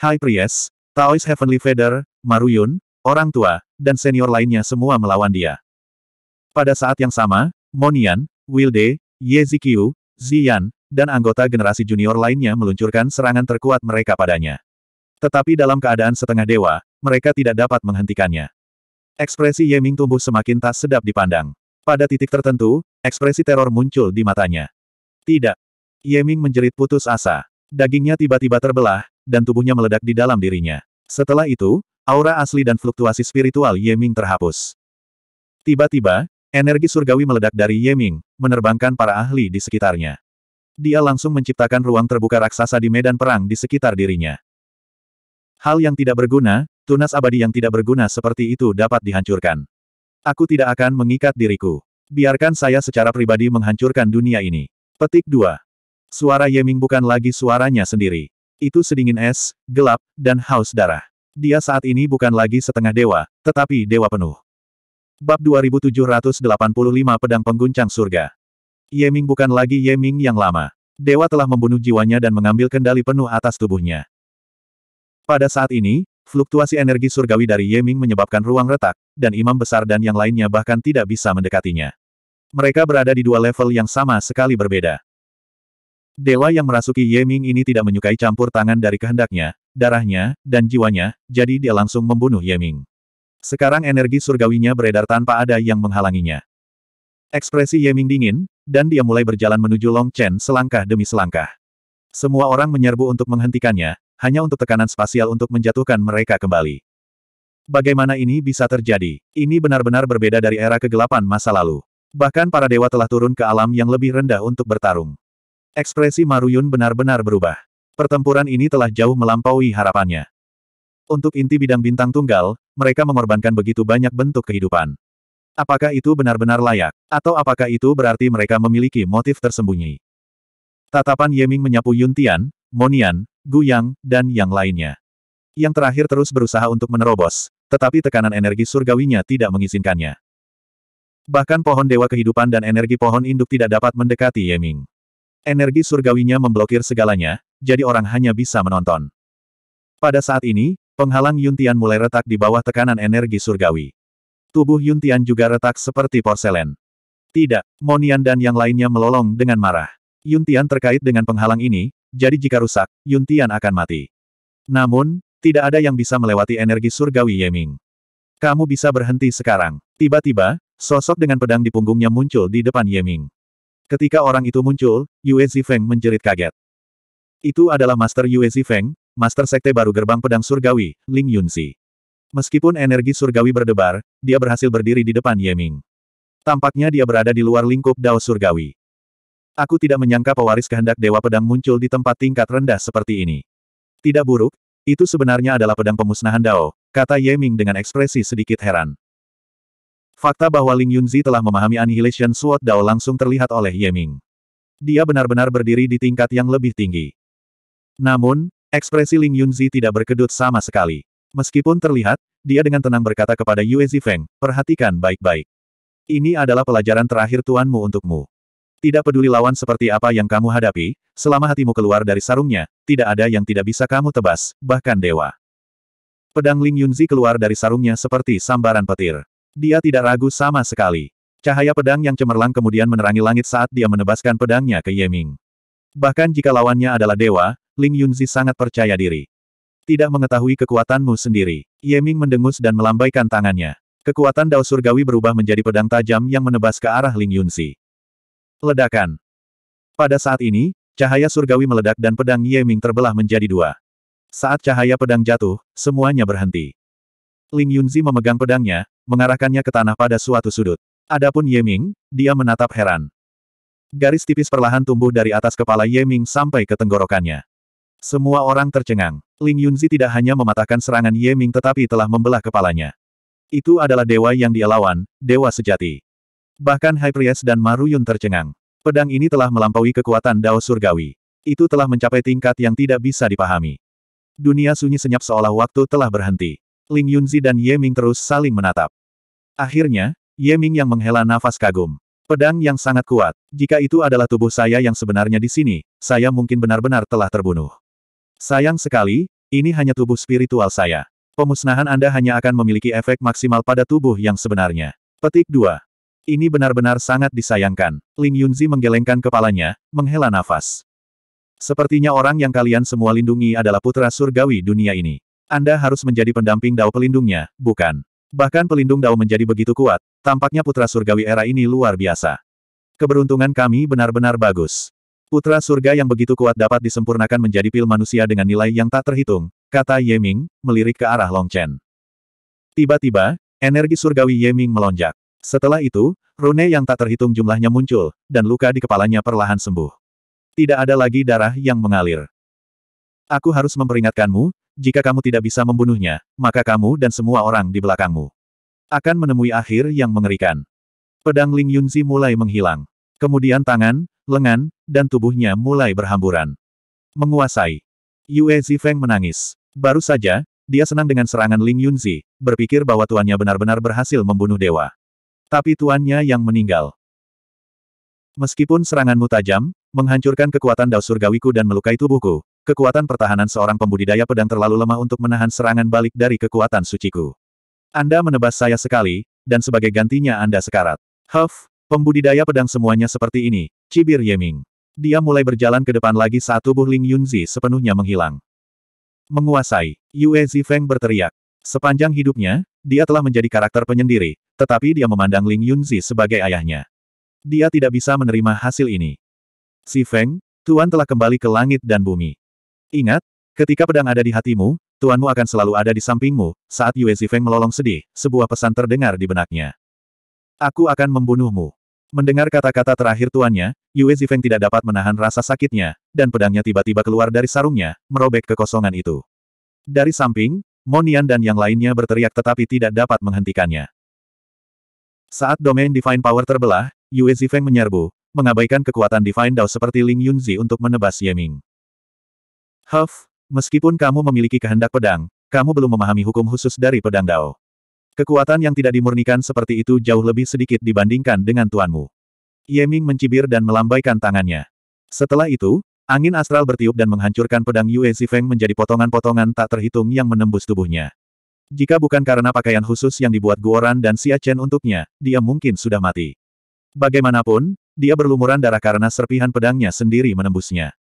High Priest, Taoist Heavenly Feather, Maruyun, orang tua, dan senior lainnya semua melawan dia. Pada saat yang sama, Monian, Wilde, Ye Zikyu, Ziyan, dan anggota generasi junior lainnya meluncurkan serangan terkuat mereka padanya. Tetapi dalam keadaan setengah dewa, mereka tidak dapat menghentikannya. Ekspresi Ye Ming tumbuh semakin tak sedap dipandang. Pada titik tertentu, ekspresi teror muncul di matanya. Tidak. Ye Ming menjerit putus asa. Dagingnya tiba-tiba terbelah, dan tubuhnya meledak di dalam dirinya. Setelah itu, aura asli dan fluktuasi spiritual Yeming terhapus. Tiba-tiba, energi surgawi meledak dari Yeming, menerbangkan para ahli di sekitarnya. Dia langsung menciptakan ruang terbuka raksasa di medan perang di sekitar dirinya. Hal yang tidak berguna, tunas abadi yang tidak berguna seperti itu dapat dihancurkan. Aku tidak akan mengikat diriku. Biarkan saya secara pribadi menghancurkan dunia ini. Petik 2. Suara Yeming bukan lagi suaranya sendiri. Itu sedingin es, gelap, dan haus darah. Dia saat ini bukan lagi setengah dewa, tetapi dewa penuh. Bab 2785 Pedang Pengguncang Surga Yeming bukan lagi Yeming yang lama. Dewa telah membunuh jiwanya dan mengambil kendali penuh atas tubuhnya. Pada saat ini, fluktuasi energi surgawi dari Yeming menyebabkan ruang retak, dan imam besar dan yang lainnya bahkan tidak bisa mendekatinya. Mereka berada di dua level yang sama sekali berbeda. Dewa yang merasuki Yeming ini tidak menyukai campur tangan dari kehendaknya, darahnya, dan jiwanya, jadi dia langsung membunuh Yeming. Sekarang energi surgawinya beredar tanpa ada yang menghalanginya. Ekspresi Yeming dingin, dan dia mulai berjalan menuju Long Chen selangkah demi selangkah. Semua orang menyerbu untuk menghentikannya, hanya untuk tekanan spasial untuk menjatuhkan mereka kembali. Bagaimana ini bisa terjadi? Ini benar-benar berbeda dari era kegelapan masa lalu. Bahkan para dewa telah turun ke alam yang lebih rendah untuk bertarung. Ekspresi Maruyun benar-benar berubah. Pertempuran ini telah jauh melampaui harapannya. Untuk inti bidang bintang tunggal, mereka mengorbankan begitu banyak bentuk kehidupan. Apakah itu benar-benar layak? Atau apakah itu berarti mereka memiliki motif tersembunyi? Tatapan Yeming menyapu Yuntian, Monian, Guyang, dan yang lainnya. Yang terakhir terus berusaha untuk menerobos, tetapi tekanan energi surgawinya tidak mengizinkannya. Bahkan pohon dewa kehidupan dan energi pohon induk tidak dapat mendekati Yeming. Energi surgawinya memblokir segalanya, jadi orang hanya bisa menonton. Pada saat ini, penghalang Yuntian mulai retak di bawah tekanan energi surgawi. Tubuh Yuntian juga retak seperti porselen. Tidak, Monian dan yang lainnya melolong dengan marah. Yuntian terkait dengan penghalang ini, jadi jika rusak, Yuntian akan mati. Namun, tidak ada yang bisa melewati energi surgawi Yeming. Kamu bisa berhenti sekarang. Tiba-tiba, sosok dengan pedang di punggungnya muncul di depan Yeming. Ketika orang itu muncul, Yue Zifeng menjerit kaget. Itu adalah Master Yue Zifeng, Master Sekte baru gerbang pedang surgawi, Ling Yunxi. Meskipun energi surgawi berdebar, dia berhasil berdiri di depan Ye Ming. Tampaknya dia berada di luar lingkup Dao surgawi. Aku tidak menyangka pewaris kehendak Dewa Pedang muncul di tempat tingkat rendah seperti ini. Tidak buruk, itu sebenarnya adalah pedang pemusnahan Dao, kata Ye Ming dengan ekspresi sedikit heran. Fakta bahwa Ling Yunzi telah memahami Annihilation Sword Dao langsung terlihat oleh Ye Ming. Dia benar-benar berdiri di tingkat yang lebih tinggi. Namun, ekspresi Ling Yunzi tidak berkedut sama sekali. Meskipun terlihat, dia dengan tenang berkata kepada Yue Zifeng, perhatikan baik-baik. Ini adalah pelajaran terakhir tuanmu untukmu. Tidak peduli lawan seperti apa yang kamu hadapi, selama hatimu keluar dari sarungnya, tidak ada yang tidak bisa kamu tebas, bahkan dewa. Pedang Ling Yunzi keluar dari sarungnya seperti sambaran petir. Dia tidak ragu sama sekali. Cahaya pedang yang cemerlang kemudian menerangi langit saat dia menebaskan pedangnya ke Yeming. Bahkan jika lawannya adalah dewa, Ling Yunzi sangat percaya diri. Tidak mengetahui kekuatanmu sendiri. Yeming mendengus dan melambaikan tangannya. Kekuatan Dao Surgawi berubah menjadi pedang tajam yang menebas ke arah Ling Yunzi. Ledakan. Pada saat ini, cahaya surgawi meledak dan pedang Yeming terbelah menjadi dua. Saat cahaya pedang jatuh, semuanya berhenti. Ling Yunzi memegang pedangnya, mengarahkannya ke tanah pada suatu sudut. Adapun Ye Ming, dia menatap heran. Garis tipis perlahan tumbuh dari atas kepala Ye Ming sampai ke tenggorokannya. Semua orang tercengang. Ling Yunzi tidak hanya mematahkan serangan Ye Ming tetapi telah membelah kepalanya. Itu adalah dewa yang dia lawan, dewa sejati. Bahkan Hai Priest dan Maruyun tercengang. Pedang ini telah melampaui kekuatan Dao Surgawi. Itu telah mencapai tingkat yang tidak bisa dipahami. Dunia sunyi senyap seolah waktu telah berhenti. Ling Yunzi dan Ye Ming terus saling menatap. Akhirnya, Ye Ming yang menghela nafas kagum. Pedang yang sangat kuat. Jika itu adalah tubuh saya yang sebenarnya di sini, saya mungkin benar-benar telah terbunuh. Sayang sekali, ini hanya tubuh spiritual saya. Pemusnahan Anda hanya akan memiliki efek maksimal pada tubuh yang sebenarnya. Petik 2. Ini benar-benar sangat disayangkan. Ling Yunzi menggelengkan kepalanya, menghela nafas. Sepertinya orang yang kalian semua lindungi adalah putra surgawi dunia ini. Anda harus menjadi pendamping dao pelindungnya, bukan? Bahkan pelindung Dao menjadi begitu kuat, tampaknya putra surgawi era ini luar biasa. Keberuntungan kami benar-benar bagus. Putra surga yang begitu kuat dapat disempurnakan menjadi pil manusia dengan nilai yang tak terhitung, kata Ye Ming, melirik ke arah Long Chen. Tiba-tiba, energi surgawi Ye Ming melonjak. Setelah itu, rune yang tak terhitung jumlahnya muncul, dan luka di kepalanya perlahan sembuh. Tidak ada lagi darah yang mengalir. Aku harus memperingatkanmu, jika kamu tidak bisa membunuhnya, maka kamu dan semua orang di belakangmu akan menemui akhir yang mengerikan. Pedang Ling Yunzi mulai menghilang. Kemudian tangan, lengan, dan tubuhnya mulai berhamburan. Menguasai. Yue Zifeng menangis. Baru saja, dia senang dengan serangan Ling Yunzi, berpikir bahwa tuannya benar-benar berhasil membunuh dewa. Tapi tuannya yang meninggal. Meskipun seranganmu tajam, menghancurkan kekuatan Dao Surgawiku dan melukai tubuhku, kekuatan pertahanan seorang pembudidaya pedang terlalu lemah untuk menahan serangan balik dari kekuatan suciku. Anda menebas saya sekali, dan sebagai gantinya Anda sekarat. Huff, pembudidaya pedang semuanya seperti ini, cibir Yeming. Dia mulai berjalan ke depan lagi saat tubuh Ling Yunzi sepenuhnya menghilang. Menguasai, Yue Zifeng berteriak. Sepanjang hidupnya, dia telah menjadi karakter penyendiri, tetapi dia memandang Ling Yunzi sebagai ayahnya. Dia tidak bisa menerima hasil ini. Si Feng, Tuan telah kembali ke langit dan bumi. Ingat, ketika pedang ada di hatimu, tuanmu akan selalu ada di sampingmu, saat Yue Zifeng melolong sedih, sebuah pesan terdengar di benaknya. Aku akan membunuhmu. Mendengar kata-kata terakhir tuannya, Yue Zifeng tidak dapat menahan rasa sakitnya, dan pedangnya tiba-tiba keluar dari sarungnya, merobek kekosongan itu. Dari samping, Monian dan yang lainnya berteriak tetapi tidak dapat menghentikannya. Saat domain Divine Power terbelah, Yue Zifeng menyerbu, mengabaikan kekuatan Divine Dao seperti Ling Yunzi untuk menebas Yeming. Huff, meskipun kamu memiliki kehendak pedang, kamu belum memahami hukum khusus dari pedang Dao. Kekuatan yang tidak dimurnikan seperti itu jauh lebih sedikit dibandingkan dengan tuanmu. Yeming mencibir dan melambaikan tangannya. Setelah itu, angin astral bertiup dan menghancurkan pedang Yue Zifeng menjadi potongan-potongan tak terhitung yang menembus tubuhnya. Jika bukan karena pakaian khusus yang dibuat Guoran dan Xia Chen untuknya, dia mungkin sudah mati. Bagaimanapun, dia berlumuran darah karena serpihan pedangnya sendiri menembusnya.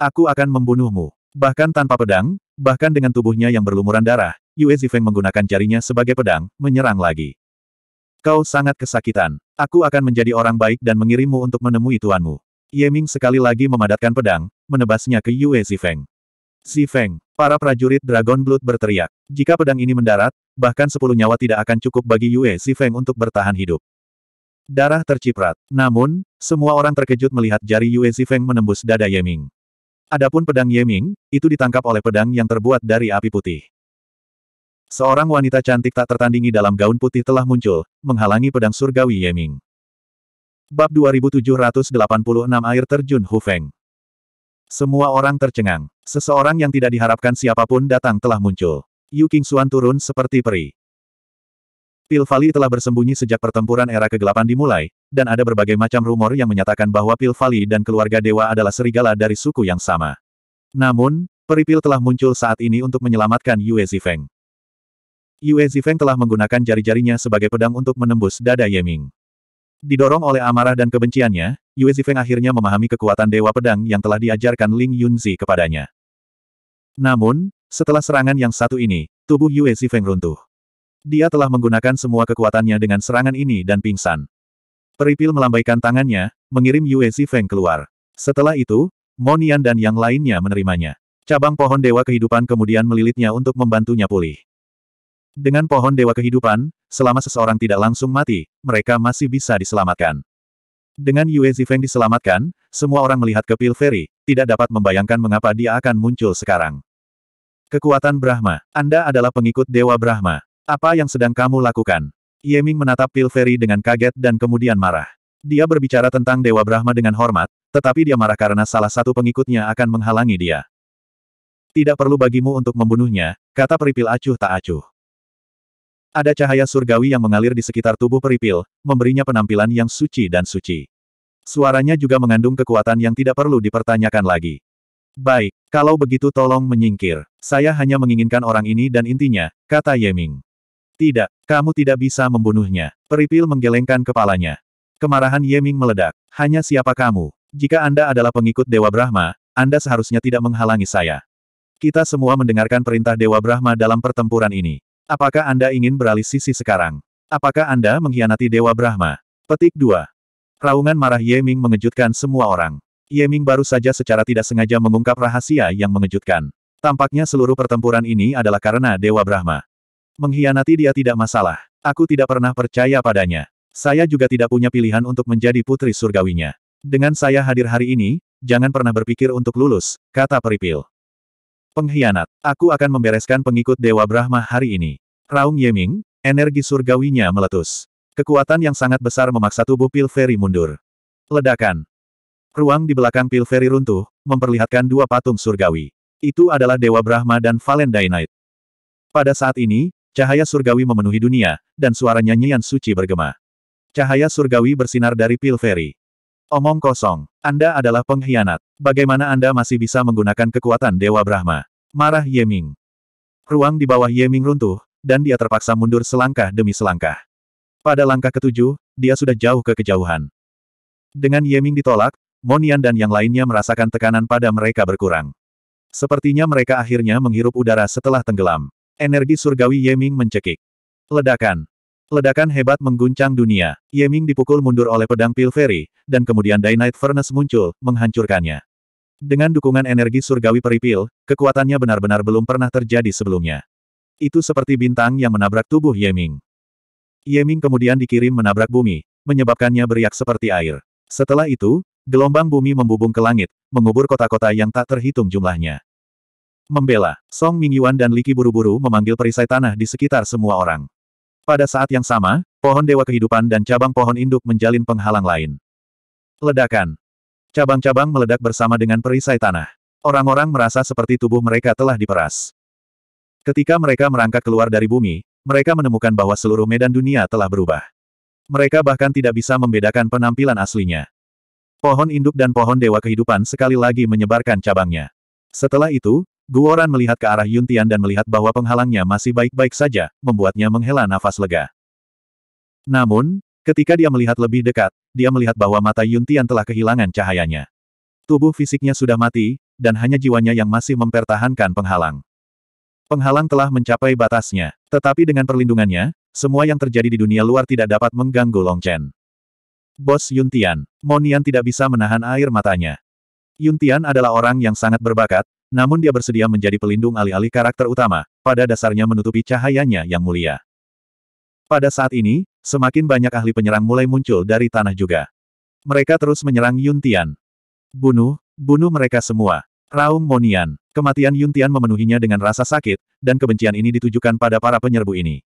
Aku akan membunuhmu. Bahkan tanpa pedang, bahkan dengan tubuhnya yang berlumuran darah, Yue Zifeng menggunakan jarinya sebagai pedang, menyerang lagi. Kau sangat kesakitan. Aku akan menjadi orang baik dan mengirimmu untuk menemui tuanmu. Ye Ming sekali lagi memadatkan pedang, menebasnya ke Yue Zifeng. Zifeng, para prajurit Dragon Blood berteriak. Jika pedang ini mendarat, bahkan sepuluh nyawa tidak akan cukup bagi Yue Zifeng untuk bertahan hidup. Darah terciprat. Namun, semua orang terkejut melihat jari Yue Zifeng menembus dada Ye Ming. Adapun pedang Yeming, itu ditangkap oleh pedang yang terbuat dari api putih. Seorang wanita cantik tak tertandingi dalam gaun putih telah muncul, menghalangi pedang surgawi Yeming. Bab 2786 Air Terjun Hufeng Semua orang tercengang. Seseorang yang tidak diharapkan siapapun datang telah muncul. Yu King Xuan turun seperti peri. Pil Valley telah bersembunyi sejak pertempuran era kegelapan dimulai, dan ada berbagai macam rumor yang menyatakan bahwa Pil Valley dan keluarga dewa adalah serigala dari suku yang sama. Namun, peripil telah muncul saat ini untuk menyelamatkan Yue Zifeng. Yue Zifeng telah menggunakan jari-jarinya sebagai pedang untuk menembus dada Ye Ming. Didorong oleh amarah dan kebenciannya, Yue Zifeng akhirnya memahami kekuatan dewa pedang yang telah diajarkan Ling Yunzi kepadanya. Namun, setelah serangan yang satu ini, tubuh Yue Zifeng runtuh. Dia telah menggunakan semua kekuatannya dengan serangan ini dan pingsan. Peripil melambaikan tangannya, mengirim Yue Zifeng keluar. Setelah itu, Monian dan yang lainnya menerimanya. Cabang pohon dewa kehidupan kemudian melilitnya untuk membantunya pulih. Dengan pohon dewa kehidupan, selama seseorang tidak langsung mati, mereka masih bisa diselamatkan. Dengan Yue Zifeng diselamatkan, semua orang melihat ke Pil Ferry, tidak dapat membayangkan mengapa dia akan muncul sekarang. Kekuatan Brahma, Anda adalah pengikut Dewa Brahma. Apa yang sedang kamu lakukan? Yeming menatap Pilferi dengan kaget dan kemudian marah. Dia berbicara tentang Dewa Brahma dengan hormat, tetapi dia marah karena salah satu pengikutnya akan menghalangi dia. Tidak perlu bagimu untuk membunuhnya, kata peripil acuh tak acuh. Ada cahaya surgawi yang mengalir di sekitar tubuh peripil, memberinya penampilan yang suci dan suci. Suaranya juga mengandung kekuatan yang tidak perlu dipertanyakan lagi. Baik, kalau begitu tolong menyingkir. Saya hanya menginginkan orang ini dan intinya, kata Yeming. Tidak, kamu tidak bisa membunuhnya. Peripil menggelengkan kepalanya. Kemarahan Yeming meledak. Hanya siapa kamu? Jika Anda adalah pengikut Dewa Brahma, Anda seharusnya tidak menghalangi saya. Kita semua mendengarkan perintah Dewa Brahma dalam pertempuran ini. Apakah Anda ingin beralih sisi sekarang? Apakah Anda mengkhianati Dewa Brahma? Petik 2. Raungan marah Yeming mengejutkan semua orang. Yeming baru saja secara tidak sengaja mengungkap rahasia yang mengejutkan. Tampaknya seluruh pertempuran ini adalah karena Dewa Brahma. Mengkhianati dia tidak masalah. Aku tidak pernah percaya padanya. Saya juga tidak punya pilihan untuk menjadi putri surgawinya. Dengan saya hadir hari ini, jangan pernah berpikir untuk lulus, kata Peripil. Pengkhianat, aku akan membereskan pengikut Dewa Brahma hari ini. Raung Yeming, energi surgawinya meletus. Kekuatan yang sangat besar memaksa tubuh Pilferi mundur. Ledakan. Ruang di belakang Pilferi runtuh, memperlihatkan dua patung surgawi. Itu adalah Dewa Brahma dan Valendainite. Pada saat ini, Cahaya surgawi memenuhi dunia, dan suara nyanyian suci bergema. Cahaya surgawi bersinar dari Pilferi. Omong kosong, Anda adalah pengkhianat. Bagaimana Anda masih bisa menggunakan kekuatan Dewa Brahma? Marah Yeming. Ruang di bawah Yeming runtuh, dan dia terpaksa mundur selangkah demi selangkah. Pada langkah ketujuh, dia sudah jauh ke kejauhan. Dengan Yeming ditolak, Monian dan yang lainnya merasakan tekanan pada mereka berkurang. Sepertinya mereka akhirnya menghirup udara setelah tenggelam. Energi surgawi Yeming mencekik. Ledakan. Ledakan hebat mengguncang dunia. Yeming dipukul mundur oleh pedang Pilferi, dan kemudian Dainite Furnace muncul, menghancurkannya. Dengan dukungan energi surgawi peripil, kekuatannya benar-benar belum pernah terjadi sebelumnya. Itu seperti bintang yang menabrak tubuh Yeming. Yeming kemudian dikirim menabrak bumi, menyebabkannya beriak seperti air. Setelah itu, gelombang bumi membubung ke langit, mengubur kota-kota yang tak terhitung jumlahnya. Membela, Song Mingyuan dan Liki buru-buru memanggil perisai tanah di sekitar semua orang. Pada saat yang sama, pohon dewa kehidupan dan cabang pohon induk menjalin penghalang lain. Ledakan. Cabang-cabang meledak bersama dengan perisai tanah. Orang-orang merasa seperti tubuh mereka telah diperas. Ketika mereka merangkak keluar dari bumi, mereka menemukan bahwa seluruh medan dunia telah berubah. Mereka bahkan tidak bisa membedakan penampilan aslinya. Pohon induk dan pohon dewa kehidupan sekali lagi menyebarkan cabangnya. Setelah itu, Guoran melihat ke arah Yuntian dan melihat bahwa penghalangnya masih baik-baik saja, membuatnya menghela nafas lega. Namun, ketika dia melihat lebih dekat, dia melihat bahwa mata Yuntian telah kehilangan cahayanya. Tubuh fisiknya sudah mati, dan hanya jiwanya yang masih mempertahankan penghalang. Penghalang telah mencapai batasnya, tetapi dengan perlindungannya, semua yang terjadi di dunia luar tidak dapat mengganggu Long Chen. Bos Yuntian, Monian tidak bisa menahan air matanya. Yuntian adalah orang yang sangat berbakat, namun dia bersedia menjadi pelindung alih-alih karakter utama, pada dasarnya menutupi cahayanya yang mulia. Pada saat ini, semakin banyak ahli penyerang mulai muncul dari tanah juga. Mereka terus menyerang Yuntian. Bunuh, bunuh mereka semua. Raung Monian, kematian Yuntian memenuhinya dengan rasa sakit, dan kebencian ini ditujukan pada para penyerbu ini.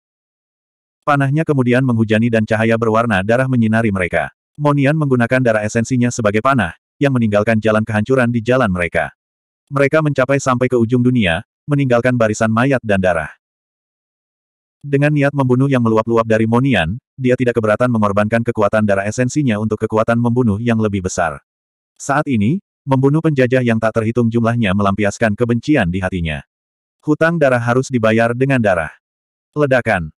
Panahnya kemudian menghujani dan cahaya berwarna darah menyinari mereka. Monian menggunakan darah esensinya sebagai panah, yang meninggalkan jalan kehancuran di jalan mereka. Mereka mencapai sampai ke ujung dunia, meninggalkan barisan mayat dan darah. Dengan niat membunuh yang meluap-luap dari Monian, dia tidak keberatan mengorbankan kekuatan darah esensinya untuk kekuatan membunuh yang lebih besar. Saat ini, membunuh penjajah yang tak terhitung jumlahnya melampiaskan kebencian di hatinya. Hutang darah harus dibayar dengan darah. Ledakan.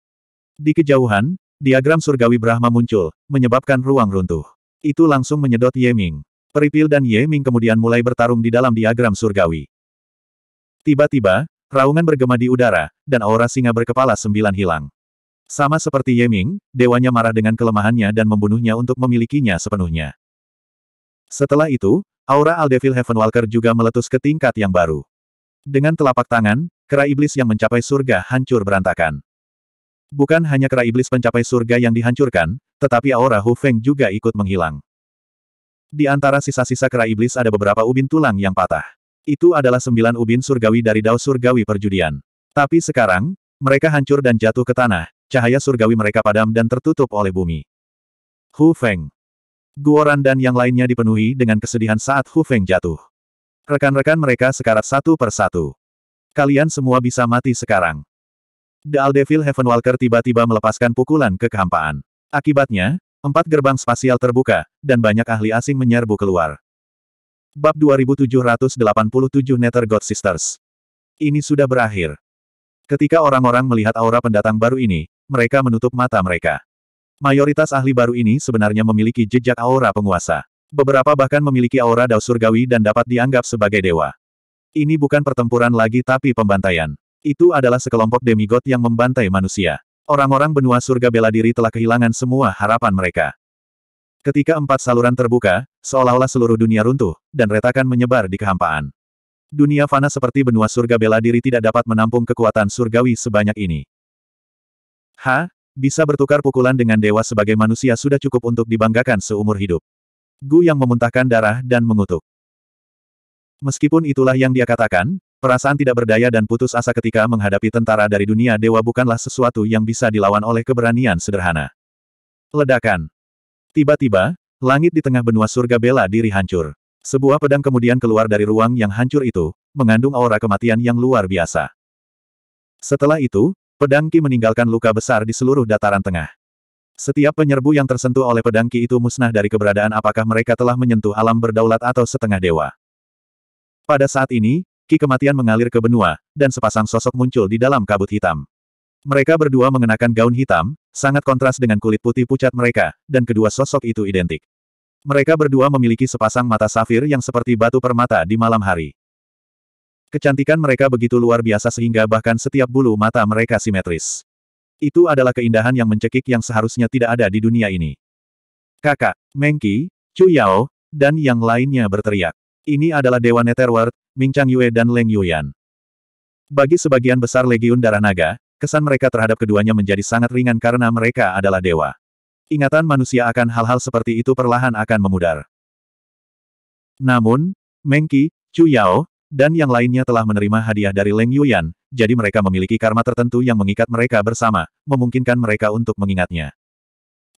Di kejauhan, diagram surgawi Brahma muncul, menyebabkan ruang runtuh. Itu langsung menyedot Yeming. Peripil dan Ye Ming kemudian mulai bertarung di dalam diagram surgawi. Tiba-tiba, raungan bergema di udara, dan aura singa berkepala sembilan hilang. Sama seperti Ye Ming, dewanya marah dengan kelemahannya dan membunuhnya untuk memilikinya sepenuhnya. Setelah itu, aura Aldevil Walker juga meletus ke tingkat yang baru. Dengan telapak tangan, kera iblis yang mencapai surga hancur berantakan. Bukan hanya kera iblis pencapai surga yang dihancurkan, tetapi aura Hu Feng juga ikut menghilang. Di antara sisa-sisa kera iblis ada beberapa ubin tulang yang patah. Itu adalah sembilan ubin surgawi dari dao surgawi perjudian. Tapi sekarang, mereka hancur dan jatuh ke tanah, cahaya surgawi mereka padam dan tertutup oleh bumi. Hu Feng. Guoran dan yang lainnya dipenuhi dengan kesedihan saat Hu Feng jatuh. Rekan-rekan mereka sekarat satu per satu. Kalian semua bisa mati sekarang. The Aldevil Heavenwalker tiba-tiba melepaskan pukulan ke kehampaan. Akibatnya, Empat gerbang spasial terbuka, dan banyak ahli asing menyerbu keluar. Bab 2787 Nether God Sisters. Ini sudah berakhir. Ketika orang-orang melihat aura pendatang baru ini, mereka menutup mata mereka. Mayoritas ahli baru ini sebenarnya memiliki jejak aura penguasa. Beberapa bahkan memiliki aura Dao surgawi dan dapat dianggap sebagai dewa. Ini bukan pertempuran lagi tapi pembantaian. Itu adalah sekelompok demigod yang membantai manusia. Orang-orang benua surga bela diri telah kehilangan semua harapan mereka. Ketika empat saluran terbuka, seolah-olah seluruh dunia runtuh, dan retakan menyebar di kehampaan. Dunia fana seperti benua surga bela diri tidak dapat menampung kekuatan surgawi sebanyak ini. Ha, bisa bertukar pukulan dengan dewa sebagai manusia sudah cukup untuk dibanggakan seumur hidup. Gu yang memuntahkan darah dan mengutuk. Meskipun itulah yang dia katakan, Perasaan tidak berdaya dan putus asa ketika menghadapi tentara dari dunia dewa bukanlah sesuatu yang bisa dilawan oleh keberanian sederhana. Ledakan. Tiba-tiba, langit di tengah benua surga bela diri hancur. Sebuah pedang kemudian keluar dari ruang yang hancur itu, mengandung aura kematian yang luar biasa. Setelah itu, pedang Ki meninggalkan luka besar di seluruh dataran tengah. Setiap penyerbu yang tersentuh oleh pedang Ki itu musnah dari keberadaan apakah mereka telah menyentuh alam berdaulat atau setengah dewa. Pada saat ini, Ki kematian mengalir ke benua, dan sepasang sosok muncul di dalam kabut hitam. Mereka berdua mengenakan gaun hitam, sangat kontras dengan kulit putih pucat mereka, dan kedua sosok itu identik. Mereka berdua memiliki sepasang mata safir yang seperti batu permata di malam hari. Kecantikan mereka begitu luar biasa sehingga bahkan setiap bulu mata mereka simetris. Itu adalah keindahan yang mencekik yang seharusnya tidak ada di dunia ini. Kakak, Mengki, Chu Yao, dan yang lainnya berteriak. Ini adalah Dewa Netherworld, Ming Chang Yue dan Leng Yuyan. Bagi sebagian besar Legiun Darah Naga, kesan mereka terhadap keduanya menjadi sangat ringan karena mereka adalah dewa. Ingatan manusia akan hal-hal seperti itu perlahan akan memudar. Namun, Mengki, Chu Yao, dan yang lainnya telah menerima hadiah dari Leng Yuyan, jadi mereka memiliki karma tertentu yang mengikat mereka bersama, memungkinkan mereka untuk mengingatnya.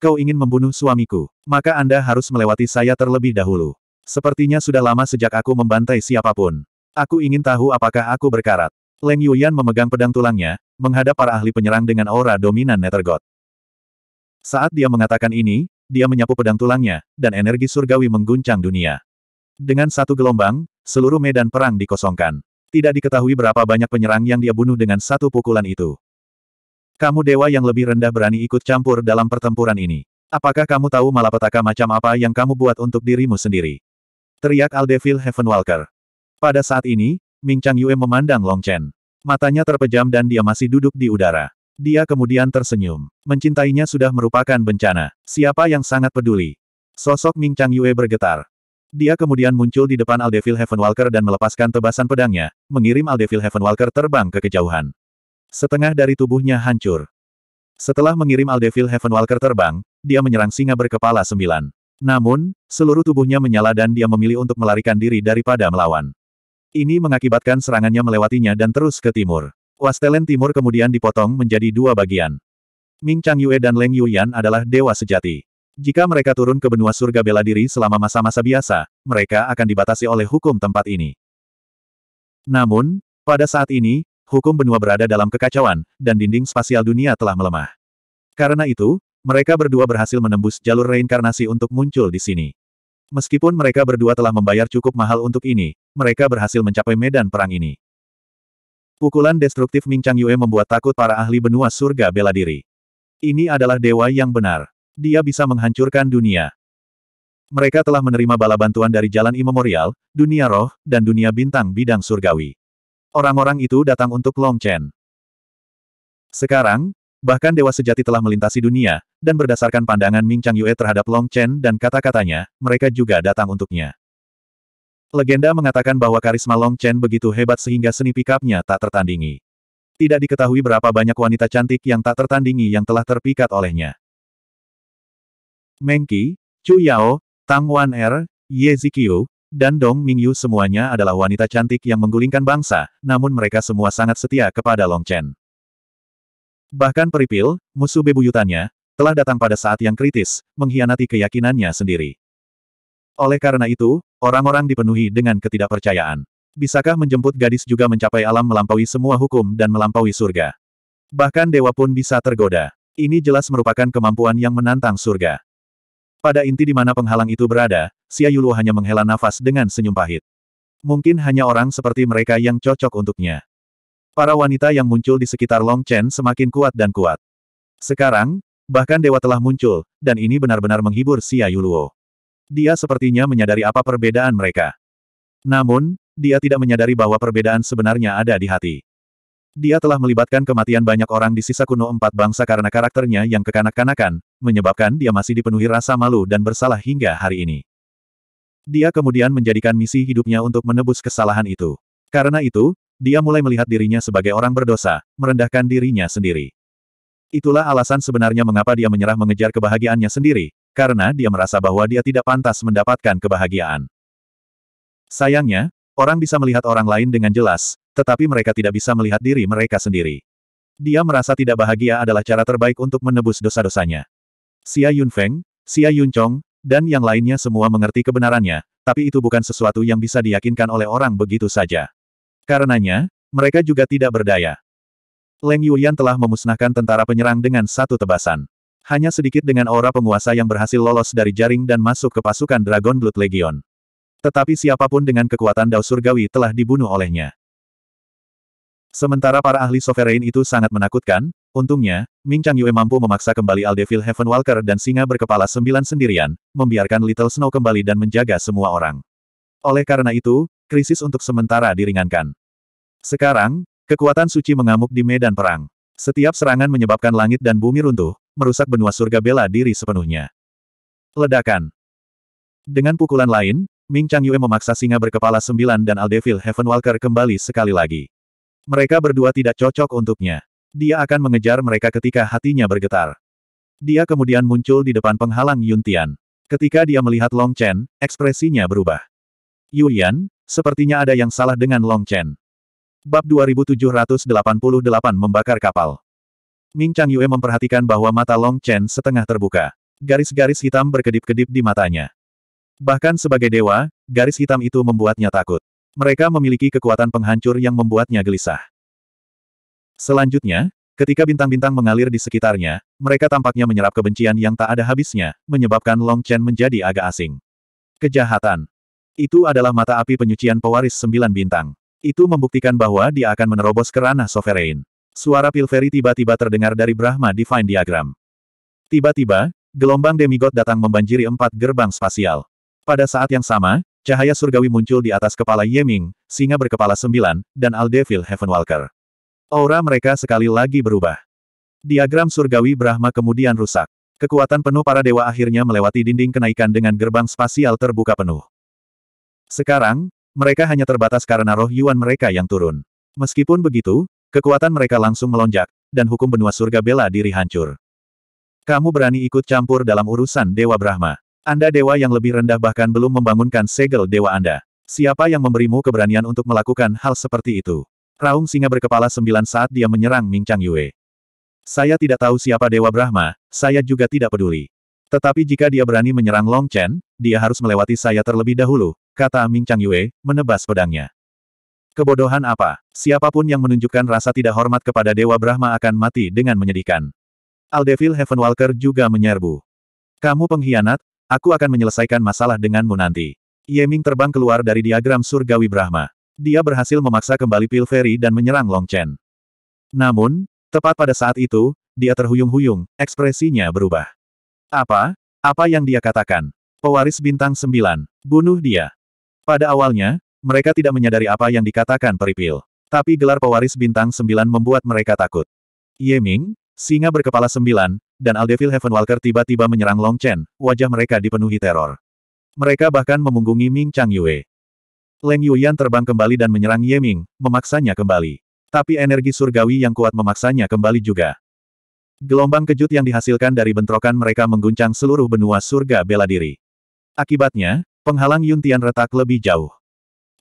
Kau ingin membunuh suamiku, maka Anda harus melewati saya terlebih dahulu. Sepertinya sudah lama sejak aku membantai siapapun. Aku ingin tahu apakah aku berkarat. Leng Yuyan memegang pedang tulangnya, menghadap para ahli penyerang dengan aura dominan Nethergod. Saat dia mengatakan ini, dia menyapu pedang tulangnya, dan energi surgawi mengguncang dunia. Dengan satu gelombang, seluruh medan perang dikosongkan. Tidak diketahui berapa banyak penyerang yang dia bunuh dengan satu pukulan itu. Kamu dewa yang lebih rendah berani ikut campur dalam pertempuran ini. Apakah kamu tahu malapetaka macam apa yang kamu buat untuk dirimu sendiri? Teriak Heaven Heavenwalker. Pada saat ini, Ming Chang Yue memandang Long Chen. Matanya terpejam dan dia masih duduk di udara. Dia kemudian tersenyum. Mencintainya sudah merupakan bencana. Siapa yang sangat peduli? Sosok Ming Chang Yue bergetar. Dia kemudian muncul di depan Heaven Heavenwalker dan melepaskan tebasan pedangnya, mengirim Heaven Heavenwalker terbang ke kejauhan. Setengah dari tubuhnya hancur. Setelah mengirim Heaven Heavenwalker terbang, dia menyerang singa berkepala sembilan. Namun, seluruh tubuhnya menyala dan dia memilih untuk melarikan diri daripada melawan. Ini mengakibatkan serangannya melewatinya dan terus ke timur. Wastelen Timur kemudian dipotong menjadi dua bagian. Ming Chang Yue dan Leng Yuyan adalah dewa sejati. Jika mereka turun ke benua surga bela diri selama masa-masa biasa, mereka akan dibatasi oleh hukum tempat ini. Namun, pada saat ini, hukum benua berada dalam kekacauan, dan dinding spasial dunia telah melemah. Karena itu, mereka berdua berhasil menembus jalur reinkarnasi untuk muncul di sini. Meskipun mereka berdua telah membayar cukup mahal untuk ini, mereka berhasil mencapai medan perang ini. Pukulan destruktif Ming Chang Yue membuat takut para ahli benua surga bela diri. Ini adalah dewa yang benar. Dia bisa menghancurkan dunia. Mereka telah menerima bala bantuan dari Jalan Imemorial, Dunia Roh, dan Dunia Bintang Bidang Surgawi. Orang-orang itu datang untuk Long Chen. Sekarang, Bahkan Dewa Sejati telah melintasi dunia, dan berdasarkan pandangan Ming Chang Yue terhadap Long Chen dan kata-katanya, mereka juga datang untuknya. Legenda mengatakan bahwa karisma Long Chen begitu hebat sehingga seni pikapnya tak tertandingi. Tidak diketahui berapa banyak wanita cantik yang tak tertandingi yang telah terpikat olehnya. Mengki, Chu Yao, Tang Wan Er, Ye Ziqiu, dan Dong Mingyu semuanya adalah wanita cantik yang menggulingkan bangsa, namun mereka semua sangat setia kepada Long Chen. Bahkan peripil, musuh bebuyutannya, telah datang pada saat yang kritis, mengkhianati keyakinannya sendiri. Oleh karena itu, orang-orang dipenuhi dengan ketidakpercayaan. Bisakah menjemput gadis juga mencapai alam melampaui semua hukum dan melampaui surga? Bahkan dewa pun bisa tergoda. Ini jelas merupakan kemampuan yang menantang surga. Pada inti di mana penghalang itu berada, Xia Yulu hanya menghela nafas dengan senyum pahit. Mungkin hanya orang seperti mereka yang cocok untuknya. Para wanita yang muncul di sekitar Long Chen semakin kuat dan kuat. Sekarang, bahkan dewa telah muncul, dan ini benar-benar menghibur Xia Yuluo. Dia sepertinya menyadari apa perbedaan mereka. Namun, dia tidak menyadari bahwa perbedaan sebenarnya ada di hati. Dia telah melibatkan kematian banyak orang di sisa kuno empat bangsa karena karakternya yang kekanak-kanakan, menyebabkan dia masih dipenuhi rasa malu dan bersalah hingga hari ini. Dia kemudian menjadikan misi hidupnya untuk menebus kesalahan itu. Karena itu, dia mulai melihat dirinya sebagai orang berdosa, merendahkan dirinya sendiri. Itulah alasan sebenarnya mengapa dia menyerah mengejar kebahagiaannya sendiri, karena dia merasa bahwa dia tidak pantas mendapatkan kebahagiaan. Sayangnya, orang bisa melihat orang lain dengan jelas, tetapi mereka tidak bisa melihat diri mereka sendiri. Dia merasa tidak bahagia adalah cara terbaik untuk menebus dosa-dosanya. Xia Yunfeng, Xia Yunchong, dan yang lainnya semua mengerti kebenarannya, tapi itu bukan sesuatu yang bisa diyakinkan oleh orang begitu saja. Karenanya, mereka juga tidak berdaya. Leng Yuyan telah memusnahkan tentara penyerang dengan satu tebasan. Hanya sedikit dengan aura penguasa yang berhasil lolos dari jaring dan masuk ke pasukan Dragon Blood Legion. Tetapi siapapun dengan kekuatan Dao Surgawi telah dibunuh olehnya. Sementara para ahli sovereign itu sangat menakutkan, untungnya, Ming Chang Yue mampu memaksa kembali Heaven Walker dan singa berkepala sembilan sendirian, membiarkan Little Snow kembali dan menjaga semua orang. Oleh karena itu, krisis untuk sementara diringankan. Sekarang, kekuatan suci mengamuk di medan perang. Setiap serangan menyebabkan langit dan bumi runtuh, merusak benua surga bela diri sepenuhnya. Ledakan. Dengan pukulan lain, Ming Chang Yue memaksa singa berkepala sembilan dan Aldevil Heavenwalker kembali sekali lagi. Mereka berdua tidak cocok untuknya. Dia akan mengejar mereka ketika hatinya bergetar. Dia kemudian muncul di depan penghalang Yuntian. Ketika dia melihat Long Chen, ekspresinya berubah. Yuyan, Sepertinya ada yang salah dengan Long Chen. Bab 2788 Membakar Kapal Ming Chang Yue memperhatikan bahwa mata Long Chen setengah terbuka. Garis-garis hitam berkedip-kedip di matanya. Bahkan sebagai dewa, garis hitam itu membuatnya takut. Mereka memiliki kekuatan penghancur yang membuatnya gelisah. Selanjutnya, ketika bintang-bintang mengalir di sekitarnya, mereka tampaknya menyerap kebencian yang tak ada habisnya, menyebabkan Long Chen menjadi agak asing. Kejahatan. Itu adalah mata api penyucian pewaris sembilan bintang. Itu membuktikan bahwa dia akan menerobos ke ranah Sovereign. Suara Pilferi tiba-tiba terdengar dari Brahma Divine Diagram. Tiba-tiba, gelombang demigod datang membanjiri empat gerbang spasial. Pada saat yang sama, cahaya surgawi muncul di atas kepala Yeming, singa berkepala sembilan, dan Aldevil Heavenwalker. Aura mereka sekali lagi berubah. Diagram surgawi Brahma kemudian rusak. Kekuatan penuh para dewa akhirnya melewati dinding kenaikan dengan gerbang spasial terbuka penuh. Sekarang, mereka hanya terbatas karena roh Yuan mereka yang turun. Meskipun begitu, kekuatan mereka langsung melonjak, dan hukum benua surga bela diri hancur. Kamu berani ikut campur dalam urusan Dewa Brahma. Anda dewa yang lebih rendah bahkan belum membangunkan segel dewa Anda. Siapa yang memberimu keberanian untuk melakukan hal seperti itu? Raung singa berkepala sembilan saat dia menyerang Ming Chang Yue. Saya tidak tahu siapa Dewa Brahma, saya juga tidak peduli. Tetapi jika dia berani menyerang Long Chen, dia harus melewati saya terlebih dahulu, kata Ming Chang Yue, menebas pedangnya. Kebodohan apa? Siapapun yang menunjukkan rasa tidak hormat kepada Dewa Brahma akan mati dengan menyedihkan. Aldevil Walker juga menyerbu. Kamu pengkhianat, aku akan menyelesaikan masalah denganmu nanti. Yeming terbang keluar dari diagram surgawi Brahma. Dia berhasil memaksa kembali Pil Pilferi dan menyerang Long Chen Namun, tepat pada saat itu, dia terhuyung-huyung, ekspresinya berubah. Apa? Apa yang dia katakan? Pewaris bintang 9. Bunuh dia. Pada awalnya, mereka tidak menyadari apa yang dikatakan Peripil. Tapi gelar pewaris bintang sembilan membuat mereka takut. Ye Ming, singa berkepala sembilan, dan Aldevil Walker tiba-tiba menyerang Long Chen, wajah mereka dipenuhi teror. Mereka bahkan memunggungi Ming Chang Yue. Leng Yuyan terbang kembali dan menyerang Ye Ming, memaksanya kembali. Tapi energi surgawi yang kuat memaksanya kembali juga. Gelombang kejut yang dihasilkan dari bentrokan mereka mengguncang seluruh benua surga bela diri. Akibatnya, Penghalang Yun Tian retak lebih jauh.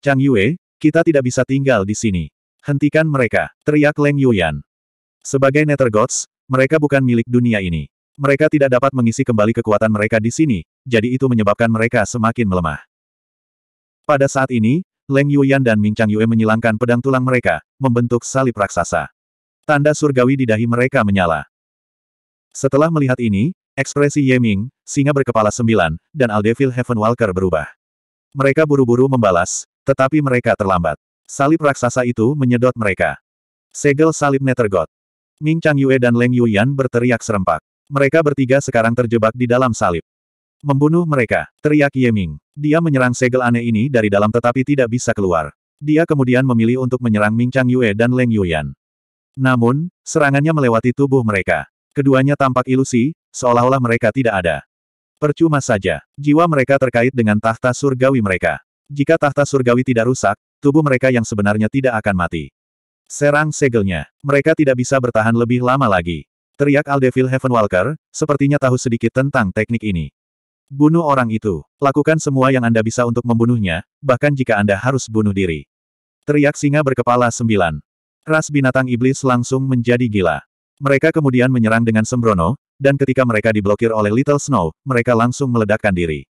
Chang Yue, kita tidak bisa tinggal di sini. Hentikan mereka, teriak Leng Yuyan. Sebagai Nether Gods, mereka bukan milik dunia ini. Mereka tidak dapat mengisi kembali kekuatan mereka di sini, jadi itu menyebabkan mereka semakin melemah. Pada saat ini, Leng Yuyan dan Ming Chang Yue menyilangkan pedang tulang mereka, membentuk salib raksasa. Tanda surgawi di dahi mereka menyala. Setelah melihat ini, Ekspresi Yeming, singa berkepala sembilan, dan Aldevil Heaven Walker berubah. Mereka buru-buru membalas, tetapi mereka terlambat. Salib raksasa itu menyedot mereka. Segel salib netergot. Ming Chang Yue dan Leng Yuyan berteriak serempak. Mereka bertiga sekarang terjebak di dalam salib. Membunuh mereka, teriak Yeming. Dia menyerang segel aneh ini dari dalam tetapi tidak bisa keluar. Dia kemudian memilih untuk menyerang Ming Chang Yue dan Leng Yuyan. Namun, serangannya melewati tubuh mereka. Keduanya tampak ilusi, seolah-olah mereka tidak ada. Percuma saja, jiwa mereka terkait dengan tahta surgawi mereka. Jika tahta surgawi tidak rusak, tubuh mereka yang sebenarnya tidak akan mati. Serang segelnya, mereka tidak bisa bertahan lebih lama lagi. Teriak Aldevil Heavenwalker, sepertinya tahu sedikit tentang teknik ini. Bunuh orang itu, lakukan semua yang Anda bisa untuk membunuhnya, bahkan jika Anda harus bunuh diri. Teriak singa berkepala sembilan. Ras binatang iblis langsung menjadi gila. Mereka kemudian menyerang dengan sembrono, dan ketika mereka diblokir oleh Little Snow, mereka langsung meledakkan diri.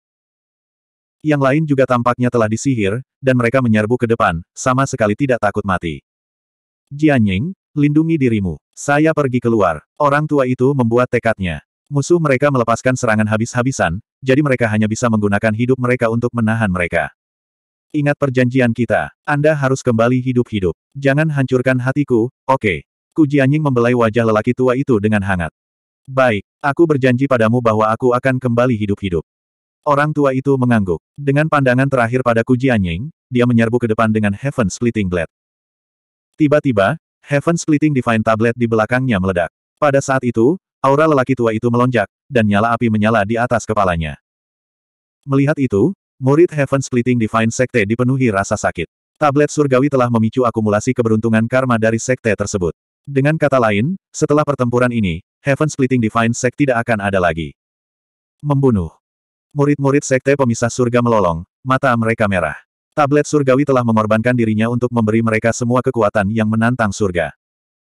Yang lain juga tampaknya telah disihir, dan mereka menyerbu ke depan, sama sekali tidak takut mati. Jianying, lindungi dirimu. Saya pergi keluar. Orang tua itu membuat tekadnya. Musuh mereka melepaskan serangan habis-habisan, jadi mereka hanya bisa menggunakan hidup mereka untuk menahan mereka. Ingat perjanjian kita, Anda harus kembali hidup-hidup. Jangan hancurkan hatiku, oke. Okay. Ku Jianying membelai wajah lelaki tua itu dengan hangat. Baik, aku berjanji padamu bahwa aku akan kembali hidup-hidup. Orang tua itu mengangguk. Dengan pandangan terakhir pada Ku Jianying, dia menyerbu ke depan dengan Heaven Splitting Blade. Tiba-tiba, Heaven Splitting Divine Tablet di belakangnya meledak. Pada saat itu, aura lelaki tua itu melonjak, dan nyala api menyala di atas kepalanya. Melihat itu, murid Heaven Splitting Divine Sekte dipenuhi rasa sakit. Tablet surgawi telah memicu akumulasi keberuntungan karma dari sekte tersebut. Dengan kata lain, setelah pertempuran ini, Heaven Splitting Divine Sect tidak akan ada lagi. Membunuh. Murid-murid sekte pemisah surga melolong, mata mereka merah. Tablet surgawi telah mengorbankan dirinya untuk memberi mereka semua kekuatan yang menantang surga.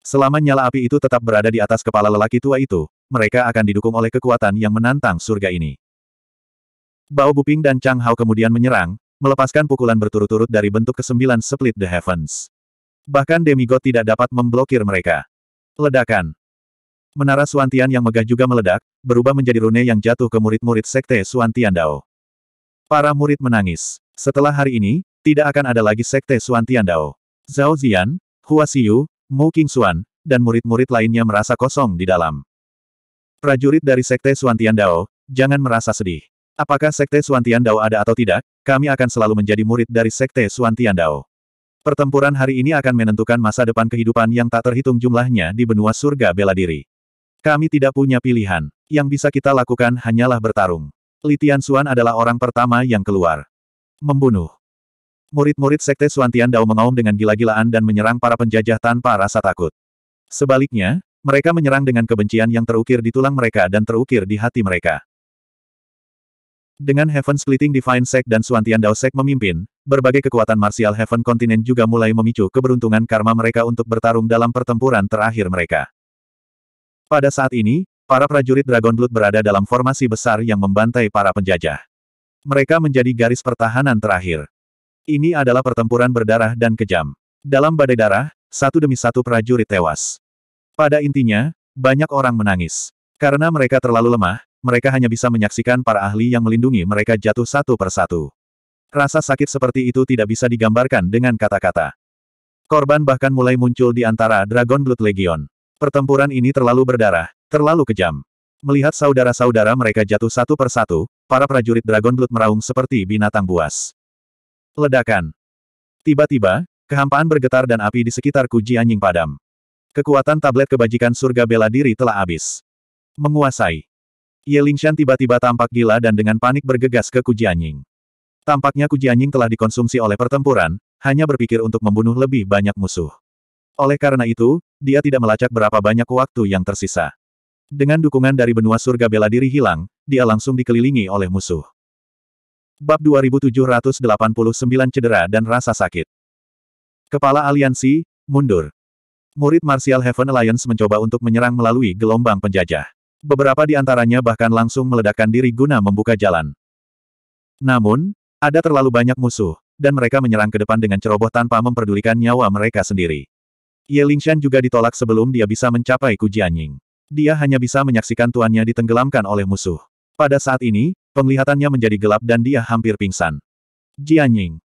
Selama nyala api itu tetap berada di atas kepala lelaki tua itu, mereka akan didukung oleh kekuatan yang menantang surga ini. Bao Buping dan Chang Hao kemudian menyerang, melepaskan pukulan berturut-turut dari bentuk kesembilan split the heavens. Bahkan demigod tidak dapat memblokir mereka. Ledakan. Menara Suantian yang megah juga meledak, berubah menjadi rune yang jatuh ke murid-murid sekte Suantian Dao. Para murid menangis. Setelah hari ini, tidak akan ada lagi sekte Suantian Dao. Zhao Zian, Hua Xiu, Mu Xuan, dan murid-murid lainnya merasa kosong di dalam. Prajurit dari sekte Suantian Dao, jangan merasa sedih. Apakah sekte Suantian Dao ada atau tidak, kami akan selalu menjadi murid dari sekte Suantian Dao. Pertempuran hari ini akan menentukan masa depan kehidupan yang tak terhitung jumlahnya di benua surga bela diri. Kami tidak punya pilihan. Yang bisa kita lakukan hanyalah bertarung. Litian Suan adalah orang pertama yang keluar. Membunuh. Murid-murid Sekte Suan Tian Dao mengaum dengan gila-gilaan dan menyerang para penjajah tanpa rasa takut. Sebaliknya, mereka menyerang dengan kebencian yang terukir di tulang mereka dan terukir di hati mereka. Dengan Heaven Splitting Divine Sect dan Suantian Dao Sect memimpin, berbagai kekuatan martial Heaven Continent juga mulai memicu keberuntungan karma mereka untuk bertarung dalam pertempuran terakhir mereka. Pada saat ini, para prajurit Dragon Blood berada dalam formasi besar yang membantai para penjajah. Mereka menjadi garis pertahanan terakhir. Ini adalah pertempuran berdarah dan kejam. Dalam badai darah, satu demi satu prajurit tewas. Pada intinya, banyak orang menangis. Karena mereka terlalu lemah, mereka hanya bisa menyaksikan para ahli yang melindungi mereka jatuh satu persatu. Rasa sakit seperti itu tidak bisa digambarkan dengan kata-kata. Korban bahkan mulai muncul di antara Dragon Blood Legion. Pertempuran ini terlalu berdarah, terlalu kejam. Melihat saudara-saudara mereka jatuh satu persatu, para prajurit Dragon Blood meraung seperti binatang buas. Ledakan. Tiba-tiba, kehampaan bergetar dan api di sekitar kuji anjing padam. Kekuatan tablet kebajikan surga bela diri telah habis. Menguasai. Ye Lingshan tiba-tiba tampak gila dan dengan panik bergegas ke Kujianying. Tampaknya Kujianying telah dikonsumsi oleh pertempuran, hanya berpikir untuk membunuh lebih banyak musuh. Oleh karena itu, dia tidak melacak berapa banyak waktu yang tersisa. Dengan dukungan dari benua surga bela diri hilang, dia langsung dikelilingi oleh musuh. Bab 2789 Cedera dan Rasa Sakit Kepala Aliansi, mundur. Murid Martial Heaven Alliance mencoba untuk menyerang melalui gelombang penjajah. Beberapa di antaranya bahkan langsung meledakkan diri guna membuka jalan. Namun, ada terlalu banyak musuh, dan mereka menyerang ke depan dengan ceroboh tanpa memperdulikan nyawa mereka sendiri. Ye Lingshan juga ditolak sebelum dia bisa mencapai Kujianying. Dia hanya bisa menyaksikan tuannya ditenggelamkan oleh musuh. Pada saat ini, penglihatannya menjadi gelap dan dia hampir pingsan. Jianying.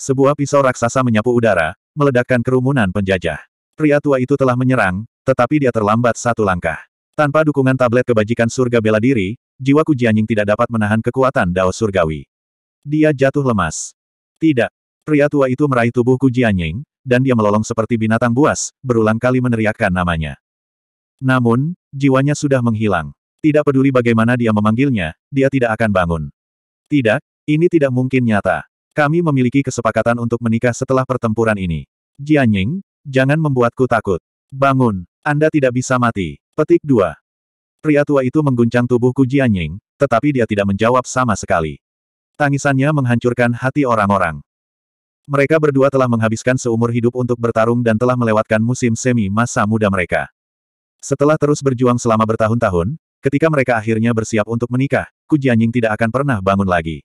Sebuah pisau raksasa menyapu udara, meledakkan kerumunan penjajah. Pria tua itu telah menyerang, tetapi dia terlambat satu langkah. Tanpa dukungan tablet kebajikan surga bela diri, jiwaku Jianying tidak dapat menahan kekuatan dao surgawi. Dia jatuh lemas. Tidak. Pria tua itu meraih tubuhku Jianying, dan dia melolong seperti binatang buas, berulang kali meneriakkan namanya. Namun, jiwanya sudah menghilang. Tidak peduli bagaimana dia memanggilnya, dia tidak akan bangun. Tidak, ini tidak mungkin nyata. Kami memiliki kesepakatan untuk menikah setelah pertempuran ini. Jianying, jangan membuatku takut. Bangun. Anda tidak bisa mati. Petik 2. Pria tua itu mengguncang tubuh Ku Jianying, tetapi dia tidak menjawab sama sekali. Tangisannya menghancurkan hati orang-orang. Mereka berdua telah menghabiskan seumur hidup untuk bertarung dan telah melewatkan musim semi masa muda mereka. Setelah terus berjuang selama bertahun-tahun, ketika mereka akhirnya bersiap untuk menikah, Ku Jianying tidak akan pernah bangun lagi.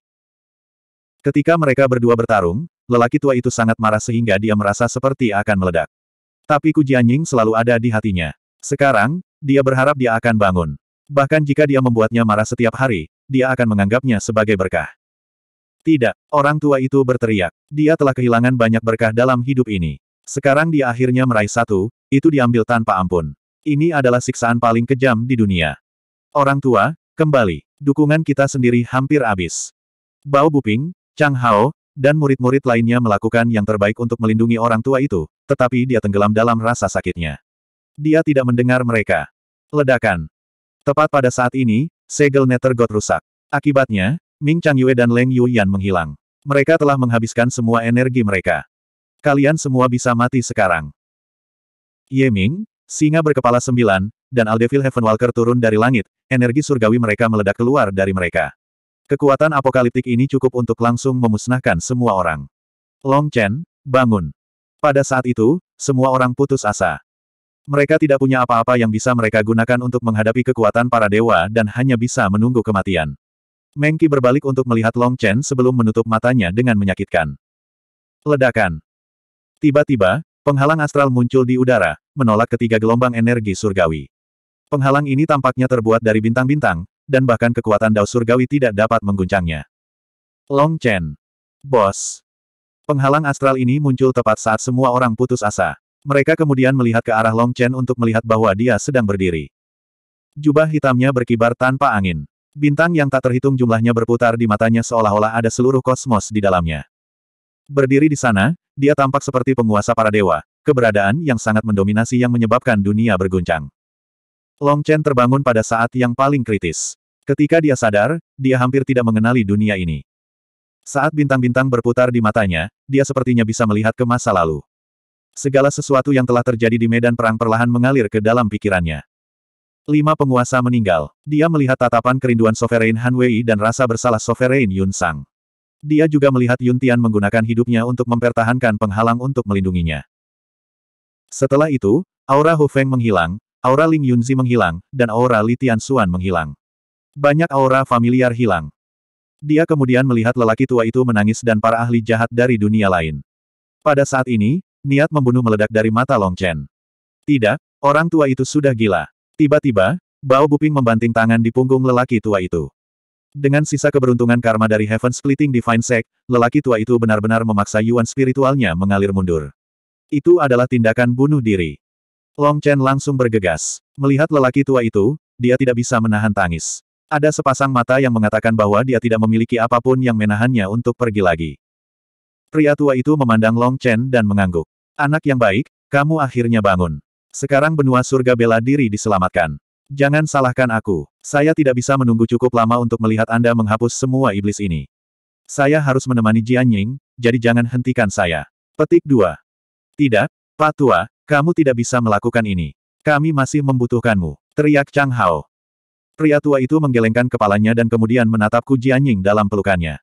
Ketika mereka berdua bertarung, lelaki tua itu sangat marah sehingga dia merasa seperti akan meledak. Tapi Ku Jianying selalu ada di hatinya. Sekarang, dia berharap dia akan bangun. Bahkan jika dia membuatnya marah setiap hari, dia akan menganggapnya sebagai berkah. Tidak, orang tua itu berteriak. Dia telah kehilangan banyak berkah dalam hidup ini. Sekarang dia akhirnya meraih satu, itu diambil tanpa ampun. Ini adalah siksaan paling kejam di dunia. Orang tua, kembali. Dukungan kita sendiri hampir habis. Bao Buping, Chang Hao, dan murid-murid lainnya melakukan yang terbaik untuk melindungi orang tua itu, tetapi dia tenggelam dalam rasa sakitnya. Dia tidak mendengar mereka. Ledakan. Tepat pada saat ini, segel Nethergot rusak. Akibatnya, Ming Chang Yue dan Leng Yu Yan menghilang. Mereka telah menghabiskan semua energi mereka. Kalian semua bisa mati sekarang. Ye Ming, singa berkepala sembilan, dan Aldevil Heavenwalker turun dari langit, energi surgawi mereka meledak keluar dari mereka. Kekuatan apokaliptik ini cukup untuk langsung memusnahkan semua orang. Long Chen, bangun. Pada saat itu, semua orang putus asa. Mereka tidak punya apa-apa yang bisa mereka gunakan untuk menghadapi kekuatan para dewa dan hanya bisa menunggu kematian. Mengki berbalik untuk melihat Long Chen sebelum menutup matanya dengan menyakitkan. Ledakan. Tiba-tiba, penghalang astral muncul di udara, menolak ketiga gelombang energi surgawi. Penghalang ini tampaknya terbuat dari bintang-bintang, dan bahkan kekuatan dao surgawi tidak dapat mengguncangnya. Long Chen. Bos. Penghalang astral ini muncul tepat saat semua orang putus asa. Mereka kemudian melihat ke arah Long Chen untuk melihat bahwa dia sedang berdiri. Jubah hitamnya berkibar tanpa angin. Bintang yang tak terhitung jumlahnya berputar di matanya seolah-olah ada seluruh kosmos di dalamnya. Berdiri di sana, dia tampak seperti penguasa para dewa, keberadaan yang sangat mendominasi yang menyebabkan dunia berguncang. Long Chen terbangun pada saat yang paling kritis. Ketika dia sadar, dia hampir tidak mengenali dunia ini. Saat bintang-bintang berputar di matanya, dia sepertinya bisa melihat ke masa lalu. Segala sesuatu yang telah terjadi di medan perang perlahan mengalir ke dalam pikirannya. Lima penguasa meninggal. Dia melihat tatapan kerinduan Sovereign Han Wei dan rasa bersalah Sovereign Yun Sang. Dia juga melihat Yun Tian menggunakan hidupnya untuk mempertahankan penghalang untuk melindunginya. Setelah itu, aura Hu Feng menghilang, Aura Ling Yunzi menghilang, dan aura Li Tianxuan menghilang. Banyak aura familiar hilang. Dia kemudian melihat lelaki tua itu menangis dan para ahli jahat dari dunia lain. Pada saat ini, niat membunuh meledak dari mata Long Chen. Tidak, orang tua itu sudah gila. Tiba-tiba, Bao Buping membanting tangan di punggung lelaki tua itu. Dengan sisa keberuntungan karma dari Heaven Splitting Divine Sect, lelaki tua itu benar-benar memaksa Yuan spiritualnya mengalir mundur. Itu adalah tindakan bunuh diri. Long Chen langsung bergegas. Melihat lelaki tua itu, dia tidak bisa menahan tangis. Ada sepasang mata yang mengatakan bahwa dia tidak memiliki apapun yang menahannya untuk pergi lagi. Pria tua itu memandang Long Chen dan mengangguk. Anak yang baik, kamu akhirnya bangun. Sekarang benua surga bela diri diselamatkan. Jangan salahkan aku. Saya tidak bisa menunggu cukup lama untuk melihat Anda menghapus semua iblis ini. Saya harus menemani Jian Ying, jadi jangan hentikan saya. Petik 2. Tidak, Pak Tua, kamu tidak bisa melakukan ini. Kami masih membutuhkanmu, teriak Chang Hao. Pria tua itu menggelengkan kepalanya dan kemudian menatap menatapku Jianying dalam pelukannya.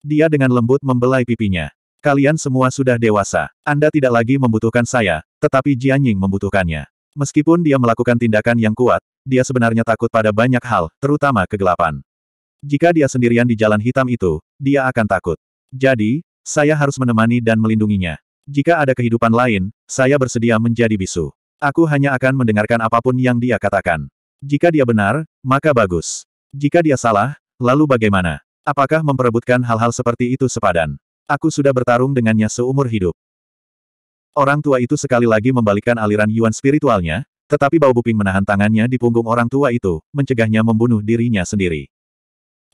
Dia dengan lembut membelai pipinya. Kalian semua sudah dewasa. Anda tidak lagi membutuhkan saya, tetapi Jianying membutuhkannya. Meskipun dia melakukan tindakan yang kuat, dia sebenarnya takut pada banyak hal, terutama kegelapan. Jika dia sendirian di jalan hitam itu, dia akan takut. Jadi, saya harus menemani dan melindunginya. Jika ada kehidupan lain, saya bersedia menjadi bisu. Aku hanya akan mendengarkan apapun yang dia katakan. Jika dia benar, maka bagus. Jika dia salah, lalu bagaimana? Apakah memperebutkan hal-hal seperti itu sepadan? Aku sudah bertarung dengannya seumur hidup. Orang tua itu sekali lagi membalikkan aliran Yuan spiritualnya, tetapi Bao Buping menahan tangannya di punggung orang tua itu, mencegahnya membunuh dirinya sendiri.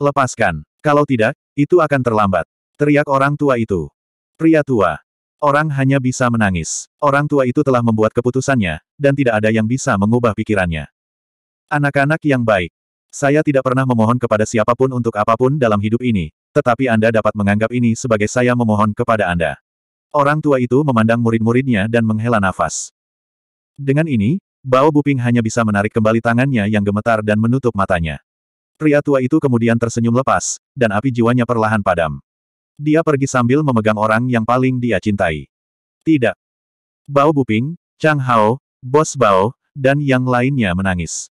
Lepaskan. Kalau tidak, itu akan terlambat. Teriak orang tua itu. Pria tua. Orang hanya bisa menangis. Orang tua itu telah membuat keputusannya, dan tidak ada yang bisa mengubah pikirannya. Anak-anak yang baik. Saya tidak pernah memohon kepada siapapun untuk apapun dalam hidup ini, tetapi Anda dapat menganggap ini sebagai saya memohon kepada Anda. Orang tua itu memandang murid-muridnya dan menghela nafas. Dengan ini, Bao Buping hanya bisa menarik kembali tangannya yang gemetar dan menutup matanya. Pria tua itu kemudian tersenyum lepas, dan api jiwanya perlahan padam. Dia pergi sambil memegang orang yang paling dia cintai. Tidak. Bao Buping, Chang Hao, Bos Bao, dan yang lainnya menangis.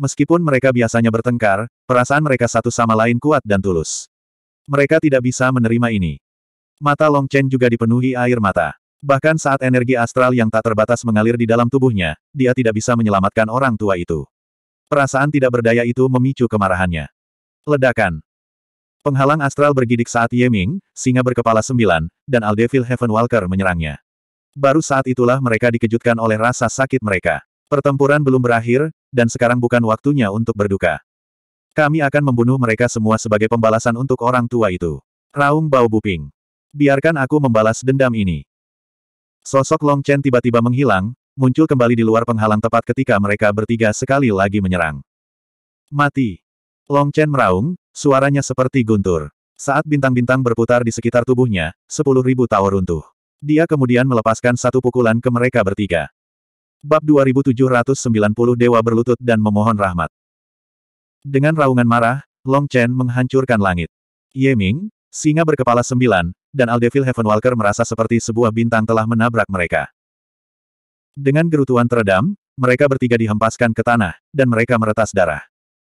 Meskipun mereka biasanya bertengkar, perasaan mereka satu sama lain kuat dan tulus. Mereka tidak bisa menerima ini. Mata Long Chen juga dipenuhi air mata. Bahkan saat energi astral yang tak terbatas mengalir di dalam tubuhnya, dia tidak bisa menyelamatkan orang tua itu. Perasaan tidak berdaya itu memicu kemarahannya. Ledakan. Penghalang astral bergidik saat Yeming, singa berkepala sembilan, dan Aldevil Walker menyerangnya. Baru saat itulah mereka dikejutkan oleh rasa sakit mereka. Pertempuran belum berakhir, dan sekarang bukan waktunya untuk berduka. Kami akan membunuh mereka semua sebagai pembalasan untuk orang tua itu. Raung Bao Buping. Biarkan aku membalas dendam ini. Sosok Long Chen tiba-tiba menghilang, muncul kembali di luar penghalang tepat ketika mereka bertiga sekali lagi menyerang. Mati. Long Chen meraung, suaranya seperti guntur. Saat bintang-bintang berputar di sekitar tubuhnya, sepuluh ribu tower runtuh. Dia kemudian melepaskan satu pukulan ke mereka bertiga. Bab 2790 Dewa berlutut dan memohon rahmat. Dengan raungan marah, Long Chen menghancurkan langit. Ye Ming, singa berkepala sembilan, dan Aldevil Heavenwalker merasa seperti sebuah bintang telah menabrak mereka. Dengan gerutuan teredam, mereka bertiga dihempaskan ke tanah, dan mereka meretas darah.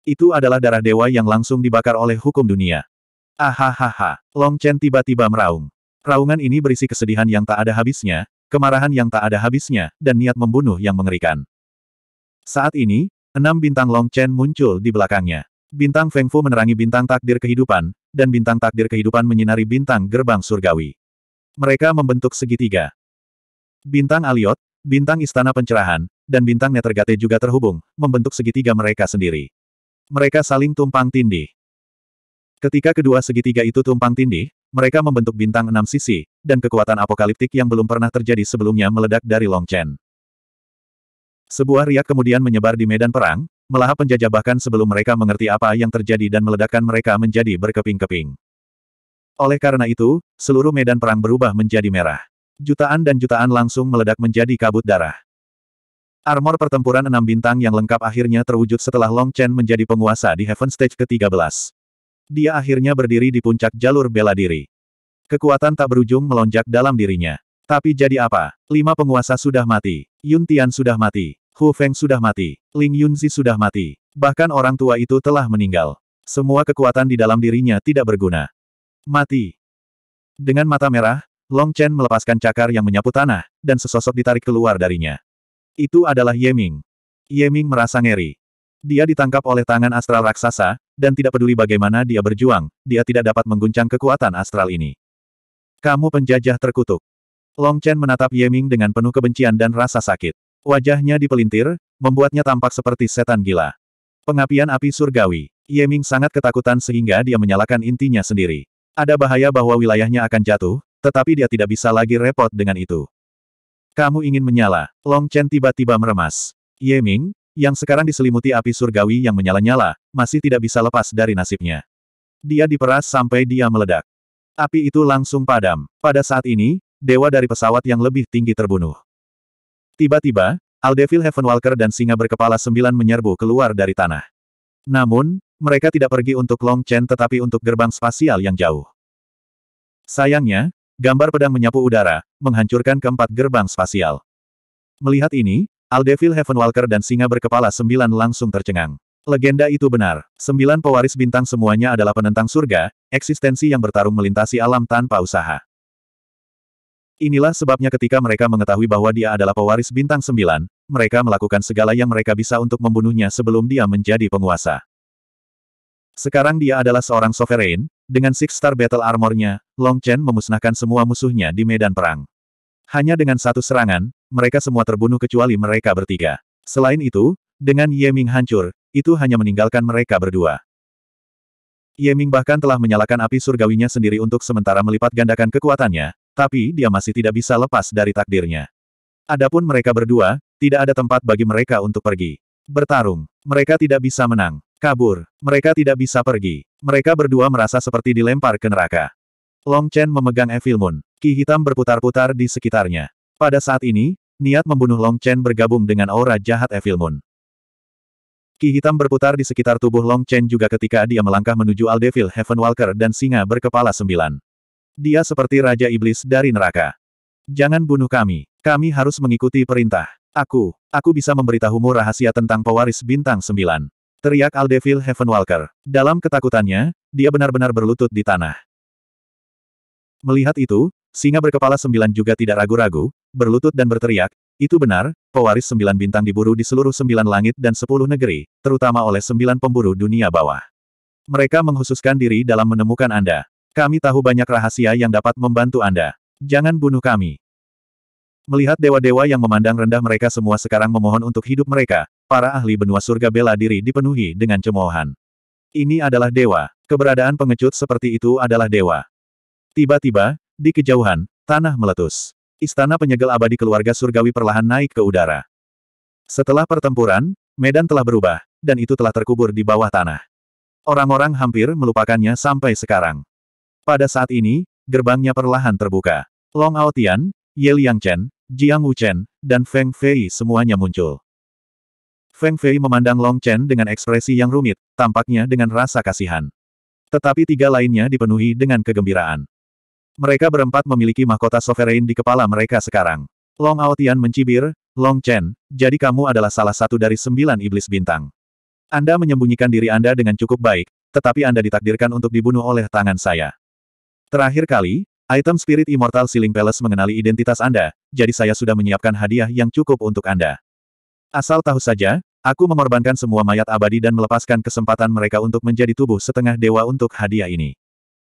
Itu adalah darah dewa yang langsung dibakar oleh hukum dunia. Ahahaha, Long Chen tiba-tiba meraung. Raungan ini berisi kesedihan yang tak ada habisnya, kemarahan yang tak ada habisnya, dan niat membunuh yang mengerikan. Saat ini, enam bintang Long Chen muncul di belakangnya. Bintang Feng Fu menerangi bintang takdir kehidupan, dan bintang takdir kehidupan menyinari bintang gerbang surgawi. Mereka membentuk segitiga. Bintang Aliot, bintang Istana Pencerahan, dan bintang Netergate juga terhubung, membentuk segitiga mereka sendiri. Mereka saling tumpang tindih. Ketika kedua segitiga itu tumpang tindih, mereka membentuk bintang enam sisi, dan kekuatan apokaliptik yang belum pernah terjadi sebelumnya meledak dari Long Chen. Sebuah riak kemudian menyebar di medan perang, melahap penjajah bahkan sebelum mereka mengerti apa yang terjadi dan meledakkan mereka menjadi berkeping-keping. Oleh karena itu, seluruh medan perang berubah menjadi merah. Jutaan dan jutaan langsung meledak menjadi kabut darah. Armor pertempuran enam bintang yang lengkap akhirnya terwujud setelah Long Chen menjadi penguasa di Heaven Stage ke-13. Dia akhirnya berdiri di puncak jalur bela diri. Kekuatan tak berujung melonjak dalam dirinya. Tapi jadi apa? Lima penguasa sudah mati. Yun Tian sudah mati. Hu Feng sudah mati. Ling Yunzi sudah mati. Bahkan orang tua itu telah meninggal. Semua kekuatan di dalam dirinya tidak berguna. Mati. Dengan mata merah, Long Chen melepaskan cakar yang menyapu tanah, dan sesosok ditarik keluar darinya. Itu adalah Yeming. Yeming merasa ngeri. Dia ditangkap oleh tangan astral raksasa, dan tidak peduli bagaimana dia berjuang, dia tidak dapat mengguncang kekuatan astral ini. Kamu penjajah terkutuk. Long Chen menatap Yeming dengan penuh kebencian dan rasa sakit. Wajahnya dipelintir, membuatnya tampak seperti setan gila. Pengapian api surgawi. Yeming sangat ketakutan sehingga dia menyalakan intinya sendiri. Ada bahaya bahwa wilayahnya akan jatuh, tetapi dia tidak bisa lagi repot dengan itu. Kamu ingin menyala? Long Chen tiba-tiba meremas. Ye Ming, yang sekarang diselimuti api surgawi yang menyala-nyala, masih tidak bisa lepas dari nasibnya. Dia diperas sampai dia meledak. Api itu langsung padam. Pada saat ini, dewa dari pesawat yang lebih tinggi terbunuh. Tiba-tiba, Aldevil Heavenwalker dan singa berkepala sembilan menyerbu keluar dari tanah. Namun, mereka tidak pergi untuk Long Chen tetapi untuk gerbang spasial yang jauh. Sayangnya, Gambar pedang menyapu udara, menghancurkan keempat gerbang spasial. Melihat ini, Aldevil Heavenwalker dan singa berkepala sembilan langsung tercengang. Legenda itu benar. Sembilan pewaris bintang semuanya adalah penentang surga, eksistensi yang bertarung melintasi alam tanpa usaha. Inilah sebabnya ketika mereka mengetahui bahwa dia adalah pewaris bintang sembilan, mereka melakukan segala yang mereka bisa untuk membunuhnya sebelum dia menjadi penguasa. Sekarang dia adalah seorang sovereign, dengan Six Star Battle Armornya, Long Chen memusnahkan semua musuhnya di medan perang. Hanya dengan satu serangan, mereka semua terbunuh kecuali mereka bertiga. Selain itu, dengan Ye Ming hancur, itu hanya meninggalkan mereka berdua. Ye Ming bahkan telah menyalakan api surgawinya sendiri untuk sementara melipat gandakan kekuatannya, tapi dia masih tidak bisa lepas dari takdirnya. Adapun mereka berdua, tidak ada tempat bagi mereka untuk pergi. Bertarung, mereka tidak bisa menang. Kabur. Mereka tidak bisa pergi. Mereka berdua merasa seperti dilempar ke neraka. Long Chen memegang Evil Moon. Ki hitam berputar-putar di sekitarnya. Pada saat ini, niat membunuh Long Chen bergabung dengan aura jahat Evil Moon. Ki hitam berputar di sekitar tubuh Long Chen juga ketika dia melangkah menuju Aldevil Heavenwalker dan singa berkepala sembilan. Dia seperti Raja Iblis dari neraka. Jangan bunuh kami. Kami harus mengikuti perintah. Aku, aku bisa memberitahumu rahasia tentang pewaris bintang sembilan. Teriak Aldevil Heavenwalker. Dalam ketakutannya, dia benar-benar berlutut di tanah. Melihat itu, singa berkepala sembilan juga tidak ragu-ragu, berlutut dan berteriak, itu benar, pewaris sembilan bintang diburu di seluruh sembilan langit dan sepuluh negeri, terutama oleh sembilan pemburu dunia bawah. Mereka menghususkan diri dalam menemukan Anda. Kami tahu banyak rahasia yang dapat membantu Anda. Jangan bunuh kami. Melihat dewa-dewa yang memandang rendah mereka semua sekarang memohon untuk hidup mereka, para ahli benua surga bela diri dipenuhi dengan cemoohan. Ini adalah dewa, keberadaan pengecut seperti itu adalah dewa. Tiba-tiba, di kejauhan, tanah meletus. Istana penyegel abadi keluarga surgawi perlahan naik ke udara. Setelah pertempuran, medan telah berubah, dan itu telah terkubur di bawah tanah. Orang-orang hampir melupakannya sampai sekarang. Pada saat ini, gerbangnya perlahan terbuka. Long Ao Tian, Ye Liang Chen, Jiang Wu Chen, dan Feng Fei semuanya muncul. Feng Fei memandang Long Chen dengan ekspresi yang rumit, tampaknya dengan rasa kasihan. Tetapi tiga lainnya dipenuhi dengan kegembiraan. Mereka berempat memiliki mahkota sovereign di kepala mereka sekarang. Long Aotian mencibir, Long Chen, jadi kamu adalah salah satu dari sembilan iblis bintang. Anda menyembunyikan diri Anda dengan cukup baik, tetapi Anda ditakdirkan untuk dibunuh oleh tangan saya. Terakhir kali, item Spirit Immortal Siling Palace mengenali identitas Anda, jadi saya sudah menyiapkan hadiah yang cukup untuk Anda. Asal tahu saja, Aku mengorbankan semua mayat abadi dan melepaskan kesempatan mereka untuk menjadi tubuh setengah dewa untuk hadiah ini.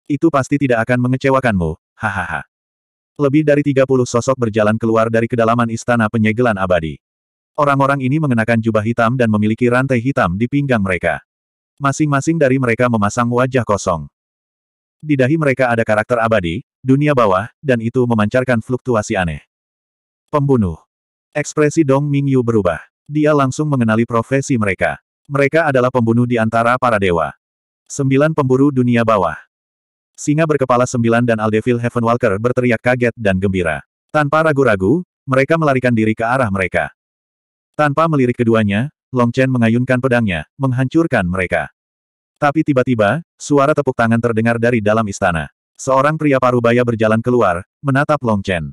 Itu pasti tidak akan mengecewakanmu, hahaha. Lebih dari 30 sosok berjalan keluar dari kedalaman istana penyegelan abadi. Orang-orang ini mengenakan jubah hitam dan memiliki rantai hitam di pinggang mereka. Masing-masing dari mereka memasang wajah kosong. Di dahi mereka ada karakter abadi, dunia bawah, dan itu memancarkan fluktuasi aneh. Pembunuh. Ekspresi Dong Mingyu berubah. Dia langsung mengenali profesi mereka. Mereka adalah pembunuh di antara para dewa. Sembilan pemburu dunia bawah. Singa berkepala sembilan dan Aldevil Heavenwalker berteriak kaget dan gembira. Tanpa ragu-ragu, mereka melarikan diri ke arah mereka. Tanpa melirik keduanya, Long Chen mengayunkan pedangnya, menghancurkan mereka. Tapi tiba-tiba, suara tepuk tangan terdengar dari dalam istana. Seorang pria parubaya berjalan keluar, menatap Long Chen.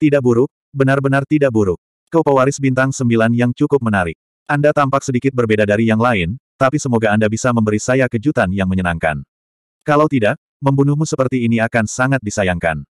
Tidak buruk, benar-benar tidak buruk. Kau pewaris bintang sembilan yang cukup menarik. Anda tampak sedikit berbeda dari yang lain, tapi semoga Anda bisa memberi saya kejutan yang menyenangkan. Kalau tidak, membunuhmu seperti ini akan sangat disayangkan.